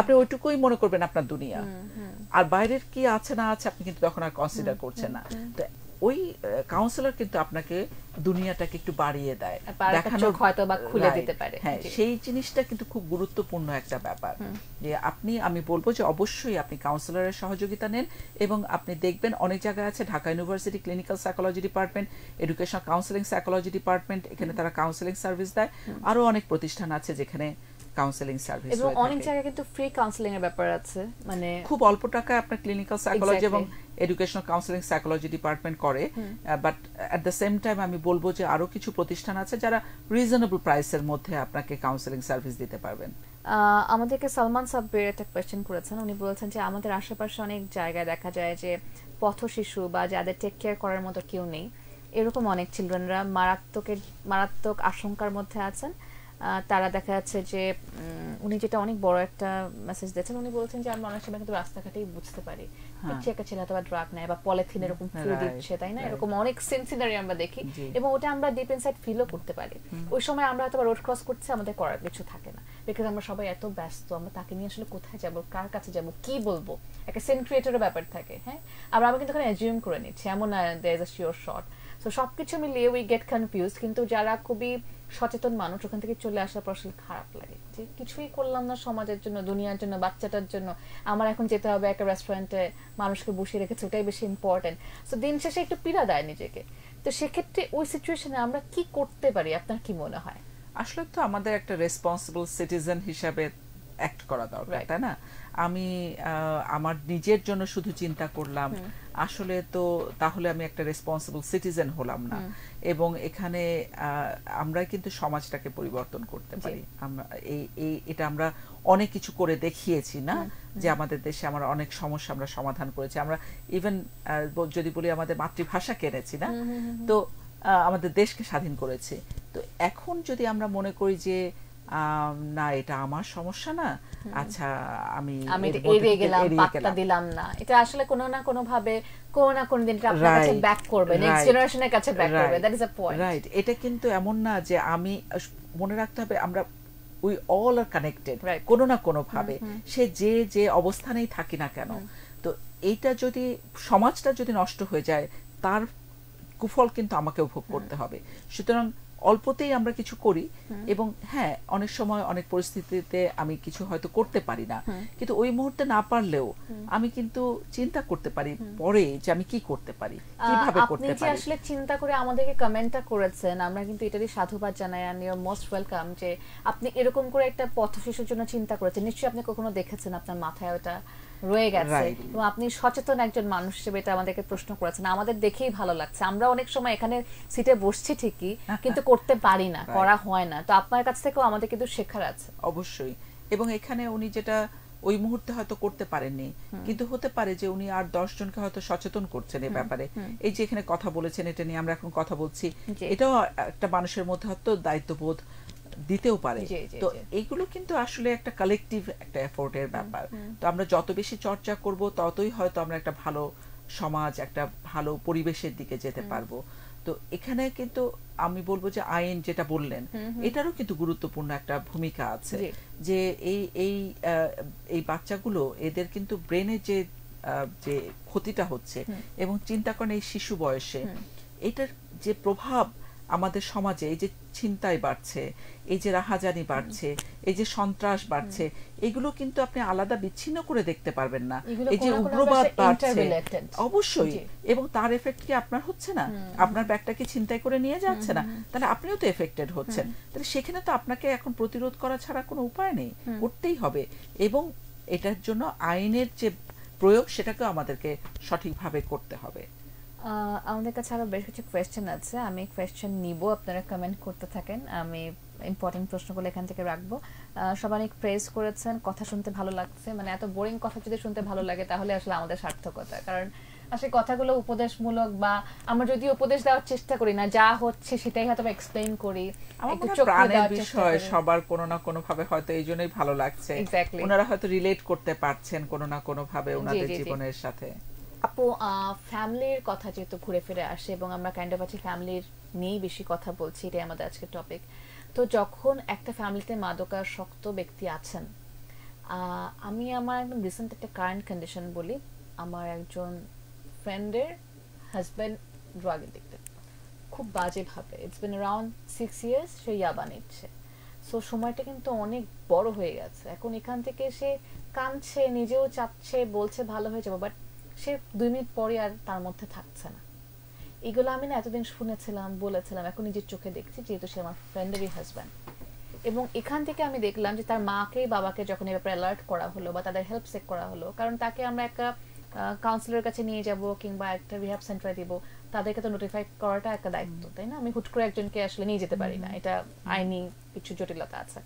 আপনি ওইটুকুই মনে করবেন আপনার দুনিয়া আর বাইরের কি আছে না আছে আপনি কিন্তু তখন আর কনসিডার করছেন না ওই কাউন্সিলর কিন্তু আপনাকে দুনিয়াটাকে একটু বাড়িয়ে দেয় দেখানো হয়তো বা খুলে দিতে পারে হ্যাঁ সেই জিনিসটা কিন্তু খুব গুরুত্বপূর্ণ একটা ব্যাপার যে আপনি আমি বলবো যে অবশ্যই আপনি কাউন্সিলরের সহযোগিতা নেন এবং আপনি দেখবেন অনেক জায়গায় আছে Dhaka university clinical psychology department education counselling psychology department এখানে তারা কাউন্সিলিং সার্ভিস দেয় আরও অনেক প্রতিষ্ঠান আছে যেখানে কাউন্সেলিং সার্ভিস এবং অনেক জায়গায় কিন্তু ফ্রি কাউন্সেলিং এর ব্যাপার আছে মানে খুব অল্প টাকায় আপনার ক্লিনিক্যাল সাইকোলজি এবং এডুকেশনাল কাউন্সেলিং সাইকোলজি ডিপার্টমেন্ট করে but at the same time আমি বলবো যে আরো কিছু প্রতিষ্ঠান আছে যারা রিজনেবল প্রাইসের মধ্যে আপনাকে কাউন্সেলিং সার্ভিস দিতে পারবেন আমাদেরকে সালমান সাব্বির একটা কোয়েশ্চেন করেছেন উনি বলছেন যে আমাদের আশেপাশে অনেক জায়গায় দেখা যায় যে পথ শিশু বা যাদের টেক কেয়ার করার মতো কেউ নেই এরকম অনেক চিলড্রেনরা মারাত্মকের মারাত্মক আশঙ্কার মধ্যে আছেন তারা দেখা যাচ্ছে যে উনি যেটা অনেক বড় একটা মেসেজ দিয়েছেন উনি বলছেন যে আমরা অনেক সময় কিন্তু রাস্তাঘাটেই বুঝতে পারি পিছিয়ে হ্যাঁ। একটা ছেলে ড্রাগ নেয় বা পলিথিন এরকম দিচ্ছে তাই না এরকম অনেক সেন্সিনারি আমরা দেখি এবং ওটা আমরা ডিপ ইনসাইড ফিলও করতে পারি ওই সময় আমরা হয়তো রোড ক্রস করছি আমাদের করার কিছু থাকে না বিকজ আমরা সবাই এত ব্যস্ত আমরা তাকে নিয়ে আসলে কোথায় যাব কার কাছে যাব কি বলবো একটা সেন ব্যাপার থাকে হ্যাঁ আর আমরা কিন্তু এখানে অ্যাজিউম করে নিচ্ছি এমন না দেয়ার আ শিওর শট তো সবকিছু মিলিয়ে উই গেট কনফিউজ কিন্তু যারা খুবই সচেতন মানুষ ওখান থেকে চলে আসার পর আসলে খারাপ লাগে যে কিছুই করলাম না সমাজের জন্য দুনিয়ার জন্য বাচ্চাটার জন্য আমার এখন যেতে হবে একটা রেস্টুরেন্টে মানুষকে বসিয়ে রেখেছে ওটাই বেশি ইম্পর্টেন্ট তো দিন শেষে একটু পীড়া দেয় নিজেকে তো সেক্ষেত্রে ওই সিচুয়েশনে আমরা কি করতে পারি আপনার কি মনে হয় আসলে তো আমাদের একটা রেসপন্সিবল সিটিজেন হিসাবে অ্যাক্ট করা দরকার তাই না আমি আমার নিজের জন্য শুধু চিন্তা করলাম আসলে তো তাহলে আমি একটা রেসপন্সিবল সিটিজেন হলাম না এবং এখানে আমরা কিন্তু সমাজটাকে পরিবর্তন করতে পারি আমরা এই এটা আমরা অনেক কিছু করে দেখিয়েছি না যে আমাদের দেশে আমরা অনেক সমস্যা আমরা সমাধান করেছি আমরা ইভেন যদি বলি আমাদের মাতৃভাষা কেনেছি না তো আমাদের দেশকে স্বাধীন করেছে তো এখন যদি আমরা মনে করি যে না এটা আমার সমস্যা না আচ্ছা আমি আমি এড়িয়ে গেলাম পাত্তা দিলাম না এটা আসলে কোনো না কোনো ভাবে কোনো না কোনো দিন আপনার কাছে ব্যাক করবে নেক্সট জেনারেশনের কাছে ব্যাক করবে that is a point right এটা কিন্তু এমন না যে আমি মনে রাখতে হবে আমরা উই অল আর কানেক্টেড কোনো না কোনো ভাবে সে যে যে অবস্থানেই থাকি না কেন তো এইটা যদি সমাজটা যদি নষ্ট হয়ে যায় তার কুফল কিন্তু আমাকেও ভোগ করতে হবে সুতরাং অল্পতেই আমরা কিছু করি এবং হ্যাঁ অনেক সময় অনেক পরিস্থিতিতে আমি কিছু হয়তো করতে পারি না কিন্তু ওই মুহূর্তে না পারলেও আমি কিন্তু চিন্তা করতে পারি পরে যে আমি কি করতে পারি কিভাবে করতে পারি আপনি আসলে চিন্তা করে আমাদেরকে কমেন্টটা করেছেন আমরা কিন্তু এটারই সাধুবাদ জানাই আর ইউ মোস্ট ওয়েলকাম যে আপনি এরকম করে একটা পথ শিশুর জন্য চিন্তা করেছেন নিশ্চয়ই আপনি কখনো দেখেছেন আপনার মাথায় ওটা রয়ে গেছে এবং আপনি সচেতন একজন মানুষ হিসেবে এটা আমাদেরকে প্রশ্ন করেছেন আমাদের দেখেই ভালো লাগছে আমরা অনেক সময় এখানে সিটে বসছি ঠিকই কিন্তু করতে পারি না করা হয় না তো আপনার কাছ থেকেও আমাদের কিন্তু শেখার আছে অবশ্যই এবং এখানে উনি যেটা ওই মুহূর্তে হয়তো করতে পারেননি কিন্তু হতে পারে যে উনি আর দশ জনকে হয়তো সচেতন করছেন এ ব্যাপারে এই যে এখানে কথা বলেছেন এটা নিয়ে আমরা এখন কথা বলছি এটাও একটা মানুষের মধ্যে হয়তো দায়িত্ববোধ দিতেও পারে তো এগুলো কিন্তু আসলে একটা কালেকটিভ একটা এফোর্টের ব্যাপার তো আমরা যত বেশি চর্চা করব ততই হয়তো আমরা একটা ভালো সমাজ একটা ভালো পরিবেশের দিকে যেতে পারবো তো এখানে কিন্তু আমি বলবো যে আইন যেটা বললেন এটারও কিন্তু গুরুত্বপূর্ণ একটা ভূমিকা আছে যে এই এই এই বাচ্চাগুলো এদের কিন্তু ব্রেনে যে যে ক্ষতিটা হচ্ছে এবং চিন্তা করেন এই শিশু বয়সে এটার যে প্রভাব আমাদের সমাজে এই যে ছিনতাই বাড়ছে এই যে রাহাজানি বাড়ছে এই যে সন্ত্রাস বাড়ছে এগুলো কিন্তু আপনি আলাদা বিচ্ছিন্ন করে দেখতে পারবেন না এই যে উগ্রবাদ বাড়ছে অবশ্যই এবং তার এফেক্ট কি আপনার হচ্ছে না আপনার ব্যাগটা কি ছিনতাই করে নিয়ে যাচ্ছে না তাহলে আপনিও তো এফেক্টেড হচ্ছেন তাহলে সেখানে তো আপনাকে এখন প্রতিরোধ করা ছাড়া কোনো উপায় নেই করতেই হবে এবং এটার জন্য আইনের যে প্রয়োগ সেটাকেও আমাদেরকে সঠিকভাবে করতে হবে আমাদের কাছে আরও বেশ কিছু কোয়েশ্চেন আছে আমি কোয়েশ্চেন নিব আপনারা কমেন্ট করতে থাকেন আমি ইম্পর্টেন্ট প্রশ্নগুলো এখান থেকে রাখবো সব অনেক প্রেস করেছেন কথা শুনতে ভালো লাগছে মানে এত বোরিং কথা যদি শুনতে ভালো লাগে তাহলে আসলে আমাদের সার্থকতা কারণ আসলে কথাগুলো উপদেশমূলক বা আমরা যদি উপদেশ দেওয়ার চেষ্টা করি না যা হচ্ছে সেটাই হয়তো এক্সপ্লেইন করি একটু প্রাণের বিষয় সবার কোনো না কোনো ভাবে হয়তো এই জন্যই ভালো লাগছে ওনারা হয়তো রিলেট করতে পারছেন কোনো না কোনো ভাবে ওনাদের জীবনের সাথে আপু ফ্যামিলির কথা যেহেতু ঘুরে ফিরে আসে এবং আমরা কাইন্ড অফ আছি ফ্যামিলির নিয়েই বেশি কথা বলছি এটাই আমাদের আজকের টপিক তো যখন একটা ফ্যামিলিতে শক্ত ব্যক্তি আছেন আমি আমার একদম রিসেন্ট একটা কারেন্ট কন্ডিশন বলি আমার একজন ফ্রেন্ডের হাজব্যান্ড ড্রাগ এডিক্টেড খুব বাজেভাবে it's been around six years সে ইয়াবা নিচ্ছে সো সময়টা কিন্তু অনেক বড় হয়ে গেছে এখন এখান থেকে সে কাঁদছে নিজেও চাপছে বলছে ভালো হয়ে যাবো বাট সে দুই মিনিট পরে আর তার মধ্যে থাকছে না এগুলো আমি না এতদিন শুনেছিলাম বলেছিলাম এখন নিজের চোখে দেখছি যেহেতু সে আমার ফ্রেন্ডেরই হাজব্যান্ড এবং এখান থেকে আমি দেখলাম যে তার মাকে বাবাকে যখন এ ব্যাপারে অ্যালার্ট করা হলো বা তাদের হেল্প চেক করা হলো কারণ তাকে আমরা একটা কাউন্সিলরের কাছে নিয়ে যাব কিংবা একটা রিহাব সেন্টারে দিব তাদেরকে তো নোটিফাই করাটা একটা দায়িত্ব তাই না আমি হুট করে একজনকে আসলে নিয়ে যেতে পারি না এটা আইনি কিছু জটিলতা আছে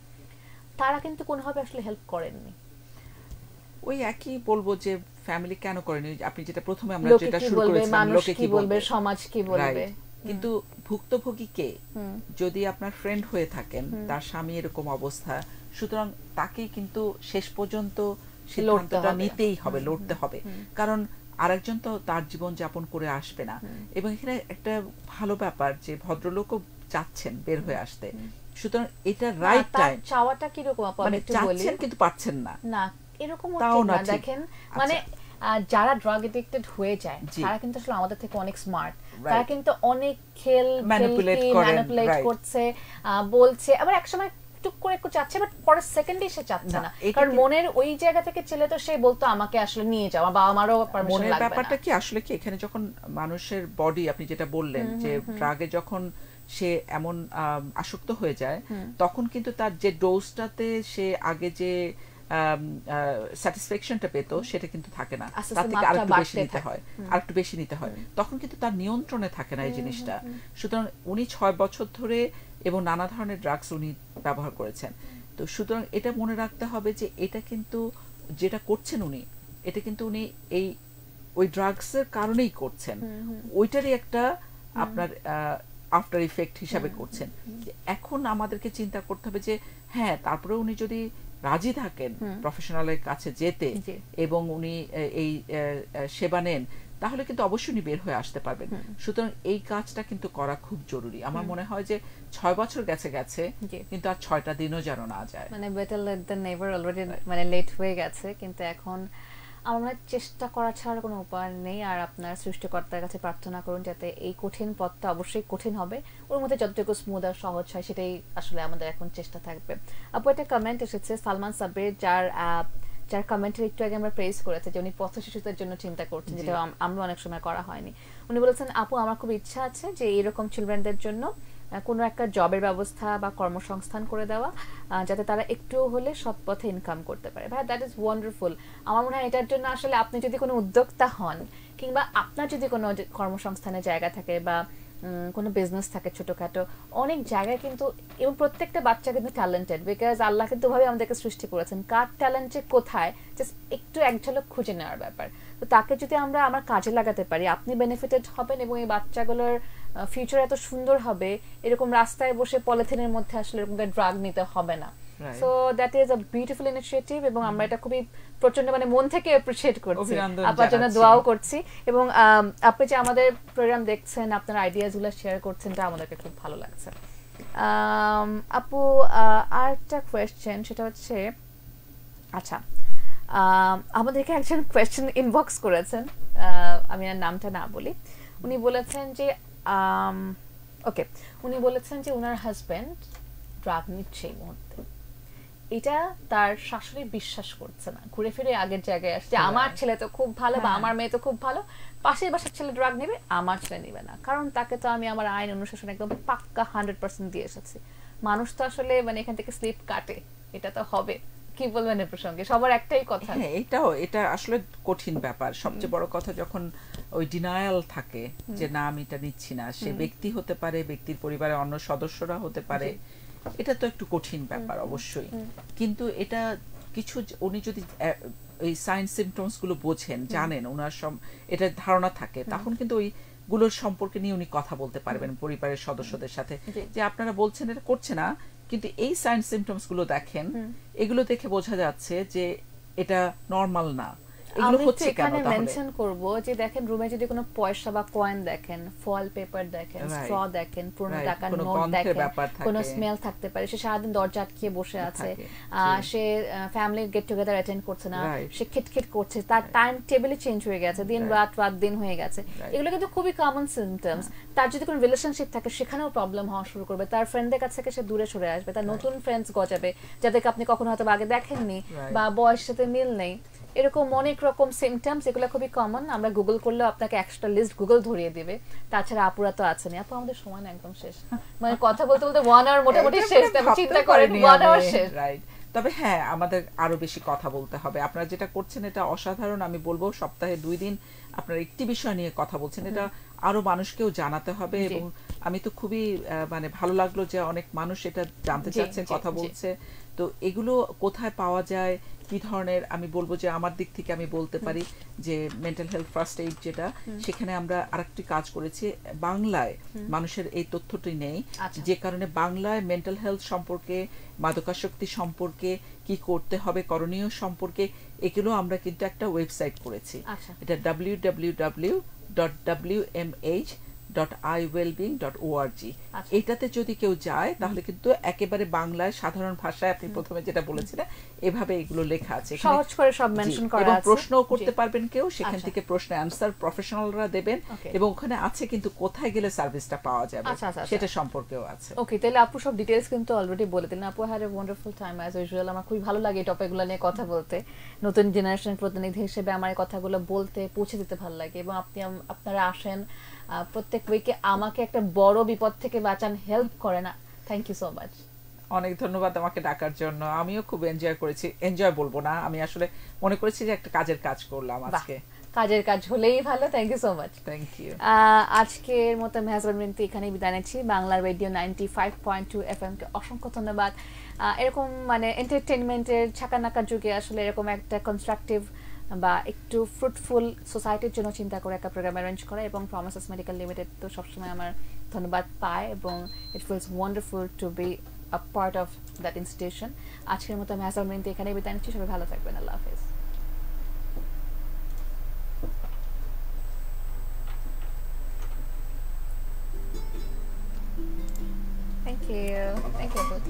তারা কিন্তু কোনোভাবে আসলে হেল্প করেননি ওই একই বলবো যে ফ্যামিলি কেন করেনি আপনি যেটা প্রথমে আমরা যেটা শুরু করেছিলাম লোকে কি বলবে সমাজ কি বলবে কিন্তু ভুক্তভোগী কে যদি আপনার ফ্রেন্ড হয়ে থাকেন তার স্বামী এরকম অবস্থা সুতরাং তাকেই কিন্তু শেষ পর্যন্ত সিদ্ধান্তটা নিতেই হবে লড়তে হবে কারণ আরেকজন তো তার জীবন যাপন করে আসবে না এবং এখানে একটা ভালো ব্যাপার যে ভদ্রলোকও চাচ্ছেন বের হয়ে আসতে সুতরাং এটা রাইট টাইম চাওয়াটা কি রকম আপা মানে চাচ্ছেন কিন্তু পাচ্ছেন না না এরকম তাও না দেখেন মানে আচ্ছা। যারা ড্রাগ এডিক্টেড হয়ে যায় তারা কিন্তু আসলে আমাদের থেকে অনেক স্মার্ট তারা কিন্তু অনেক খেল ম্যানিপুলেট করছে বলছে আবার একসময় টুক করে একটু চাচ্ছে বাট পরের সেকেন্ডে সে চাচ্ছে না কারণ মনের ওই জায়গা থেকে ছেলে তো সে বলতো আমাকে আসলে নিয়ে যাও বা আমারও মারও পারমিশন লাগবে ব্যাপারটা কি আসলে কি এখানে যখন মানুষের বডি আপনি যেটা বললেন যে ড্রাগে যখন সে এমন আসক্ত হয়ে যায় তখন কিন্তু তার যে ডোজটাতে সে আগে যে স্যাটিসফ্যাকশনটা পেতো সেটা কিন্তু থাকে না তার থেকে আরেকটু বেশি নিতে হয় আরেকটু বেশি নিতে হয় তখন কিন্তু তার নিয়ন্ত্রণে থাকে না এই জিনিসটা সুতরাং উনি ছয় বছর ধরে এবং নানা ধরনের ড্রাগস উনি ব্যবহার করেছেন তো সুতরাং এটা মনে রাখতে হবে যে এটা কিন্তু যেটা করছেন উনি এটা কিন্তু উনি এই ওই ড্রাগসের কারণেই করছেন ওইটারই একটা আপনার আফটার ইফেক্ট হিসাবে করছেন এখন আমাদেরকে চিন্তা করতে হবে যে হ্যাঁ তারপরে উনি যদি রাজি থাকেন প্রফেশনালের কাছে যেতে এবং উনি এই সেবা নেন তাহলে কিন্তু অবশ্যই উনি বের হয়ে আসতে পারবেন সুতরাং এই কাজটা কিন্তু করা খুব জরুরি আমার মনে হয় যে ছয় বছর গেছে গেছে কিন্তু আর ছয়টা দিনও যেন না যায় মানে better late than never already মানে লেট হয়ে গেছে কিন্তু এখন আমরা চেষ্টা করা ছাড়া কোনো উপায় নেই আর আপনার সৃষ্টিকর্তার কাছে প্রার্থনা করুন যাতে এই কঠিন পথটা অবশ্যই কঠিন হবে ওর মধ্যে যতটুকু স্মুথ আর সহজ হয় সেটাই আসলে আমাদের এখন চেষ্টা থাকবে আপু একটা কমেন্ট এসেছে সালমান সাবের যার যার কমেন্টের একটু আগে আমরা প্রেস করেছি যে উনি পথ শিশুদের জন্য চিন্তা করছেন যেটা আমরা অনেক সময় করা হয়নি উনি বলেছেন আপু আমার খুব ইচ্ছা আছে যে এরকম চিলড্রেনদের জন্য কোনো একটা জবের ব্যবস্থা বা কর্মসংস্থান করে দেওয়া যাতে তারা একটু হলে সৎ পথে ইনকাম করতে পারে ভাই দ্যাট ইজ ওয়ান্ডারফুল আমার মনে হয় এটার জন্য আসলে আপনি যদি কোনো উদ্যোক্তা হন কিংবা আপনার যদি কোনো কর্মসংস্থানের জায়গা থাকে বা কোনো বিজনেস থাকে ছোটোখাটো অনেক জায়গায় কিন্তু এবং প্রত্যেকটা বাচ্চা কিন্তু ট্যালেন্টেড বিকজ আল্লাহ কিন্তু ভাবে আমাদেরকে সৃষ্টি করেছেন কার ট্যালেন্ট যে কোথায় জাস্ট একটু এক ঝলক খুঁজে নেওয়ার ব্যাপার তো তাকে যদি আমরা আমার কাজে লাগাতে পারি আপনি বেনিফিটেড হবেন এবং এই বাচ্চাগুলোর ফিউচার এত সুন্দর হবে এরকম রাস্তায় বসে পলিথিনের মধ্যে আসলে এরকম ড্রাগ নিতে হবে না so that is a beautiful initiative এবং আমরা এটা খুবই প্রচন্ড মানে মন থেকে অ্যাপ্রিশিয়েট করছি আপনার জন্য দোয়াও করছি এবং আপনি যে আমাদের প্রোগ্রাম দেখছেন আপনার আইডিয়াসগুলো শেয়ার করছেন তা আমাদেরকে খুব ভালো লাগছে আপু আর একটা কোয়েশ্চেন সেটা হচ্ছে আচ্ছা আমাদেরকে একজন কোয়েশ্চেন ইনবক্স করেছেন আমি আর নামটা না বলি উনি বলেছেন যে ওকে um, উনি বলেছেন যে উনার হাজব্যান্ড ড্রাগ নিচ্ছে এই মুহূর্তে এটা তার শাশুড়ি বিশ্বাস করছে না ঘুরে ফিরে আগের জায়গায় আসছে হ্যাঁ। আমার ছেলে তো খুব ভালো বা হ্যাঁ। আমার মেয়ে তো খুব ভালো পাশের বাসার ছেলে ড্রাগ নেবে আমার ছেলে নেবে না কারণ তাকে তো আমি আমার আইন অনুশাসন একদম পাক্কা হান্ড্রেড পার্সেন্ট দিয়ে এসেছি মানুষ তো আসলে মানে এখান থেকে স্লিপ কাটে এটা তো হবে কি বলবেন এ প্রসঙ্গে সবার একটাই কথা হ্যাঁ এটাও এটা আসলে কঠিন ব্যাপার সবচেয়ে বড় কথা যখন ওই ডিনায়াল থাকে যে না আমি এটা নিচ্ছি না সে ব্যক্তি হতে পারে ব্যক্তির পরিবারের অন্য সদস্যরা হতে পারে এটা তো একটু কঠিন ব্যাপার অবশ্যই কিন্তু এটা কিছু উনি যদি এই সাইন্স সিমটমস গুলো বোঝেন জানেন ওনার এটা ধারণা থাকে তখন কিন্তু ওই গুলোর সম্পর্কে নিয়ে উনি কথা বলতে পারবেন পরিবারের সদস্যদের সাথে যে আপনারা বলছেন এটা করছে না কিন্তু এই সাইন গুলো দেখেন এগুলো দেখে বোঝা যাচ্ছে যে এটা নর্মাল না এগুলো হচ্ছে কেন তাহলে মেনশন করব যে দেখেন রুমে যদি কোনো পয়সা বা কয়েন দেখেন ফল পেপার দেখেন স্ট্র দেখেন পুরনো নোট দেখেন স্মেল থাকতে পারে সে সারাদিন দরজা আটকিয়ে বসে আছে সে ফ্যামিলি গেট টুগেদার অ্যাটেন্ড করছে না সে খিটখিট করছে তার টাইম চেঞ্জ হয়ে গেছে দিন রাত রাত দিন হয়ে গেছে এগুলো কিন্তু খুবই কমন সিমটমস হ্যাঁ। তার যদি কোনো রিলেশনশিপ থাকে সেখানেও প্রবলেম হওয়া শুরু করবে তার ফ্রেন্ডদের কাছ থেকে সে দূরে সরে আসবে তার নতুন ফ্রেন্ডস গজাবে যাদেরকে আপনি কখনো হয়তো আগে দেখেননি বা বয়সের সাথে মিল নেই এরকম অনেক রকম সিমটমস এগুলো খুবই কমন আমরা গুগল করলেও আপনাকে একটা লিস্ট গুগল ধরিয়ে দেবে তাছাড়া আপুরা তো আছেন আপু আমাদের সময় একদম শেষ মানে কথা বলতে বলতে ওয়ান আওয়ার মোটামুটি শেষ মানে চিন্তা করেন ওয়ান আওয়ার শেষ রাইট তবে হ্যাঁ আমাদের আরো বেশি কথা বলতে হবে আপনারা যেটা করছেন এটা অসাধারণ আমি বলবো সপ্তাহে দুই দিন আপনারা একটি বিষয় নিয়ে কথা বলছেন এটা আরো মানুষকেও জানাতে হবে এবং আমি তো খুবই মানে ভালো লাগলো যে অনেক মানুষ এটা জানতে চাচ্ছেন কথা বলছে তো এগুলো কোথায় পাওয়া যায় কি ধরনের আমি বলবো যে আমার দিক থেকে আমি বলতে পারি যে মেন্টাল হেলথ ফার্স্ট এইড যেটা সেখানে আমরা আরেকটি কাজ করেছি বাংলায় মানুষের এই তথ্যটি নেই আচ্ছা। যে কারণে বাংলায় মেন্টাল হেলথ সম্পর্কে মাদকাসক্তি সম্পর্কে কি করতে হবে করণীয় সম্পর্কে এগুলো আমরা কিন্তু একটা ওয়েবসাইট করেছি আচ্ছা। এটা W W W dot W M H dot I wellbeing dot org এটাতে যদি কেউ যায় তাহলে কিন্তু একেবারে বাংলায় সাধারণ ভাষায় আপনি প্রথমে যেটা বলেছিলেন এভাবে এগুলো লেখা আছে সহজ করে সব মেনশন করা আছে এবং প্রশ্নও করতে পারবেন কেউ সেখান আচ্ছা। থেকে প্রশ্ন আনসার প্রফেশনালরা দেবেন এবং ওখানে আছে কিন্তু কোথায় গেলে সার্ভিসটা পাওয়া যাবে আচ্ছা, আচ্ছা, সেটা সম্পর্কেও আছে ওকে তাহলে আপু সব ডিটেইলস কিন্তু অলরেডি বলে দিলেন আপু had a wonderful time as usual আমার খুব ভালো লাগে এই টপিকগুলো নিয়ে কথা বলতে নতুন জেনারেশন প্রতিনিধি হিসেবে আমার কথাগুলো বলতে পৌঁছে দিতে ভালো লাগে এবং আপনি আপনারা আসেন প্রত্যেক উইকে আমাকে একটা বড় বিপদ থেকে বাঁচান হেল্প করে না থ্যাংক ইউ সো মাচ অনেক ধন্যবাদ আমাকে ডাকার জন্য আমিও খুব এনজয় করেছি এনজয় বলবো না আমি আসলে মনে করেছি যে একটা কাজের কাজ করলাম আজকে কাজের কাজ হলেই ভালো thank you so much thank you আজকের মতো মেহাজবানবৃন্তি এখানে বিদায় নিচ্ছি বাংলার radio ninety five point two F এমকে অসংখ্য ধন্যবাদ এরকম মানে এন্টারটেনমেন্টের নাকা যুগে আসলে এরকম একটা কনস্ট্রাকটিভ বা একটু ফ্রুটফুল সোসাইটির জন্য চিন্তা করে একটা প্রোগ্রাম অ্যারেঞ্জ করা এবং প্রমিসেস মেডিকেল লিমিটেড তো সবসময় আমার ধন্যবাদ পায় এবং it feels wonderful to be a part of that institution আজকের মতো আমি হাসাল মিনতে এখানে বিদায় নিচ্ছি সবাই ভালো থাকবেন আল্লাহ হাফেজ Thank you. Thank you.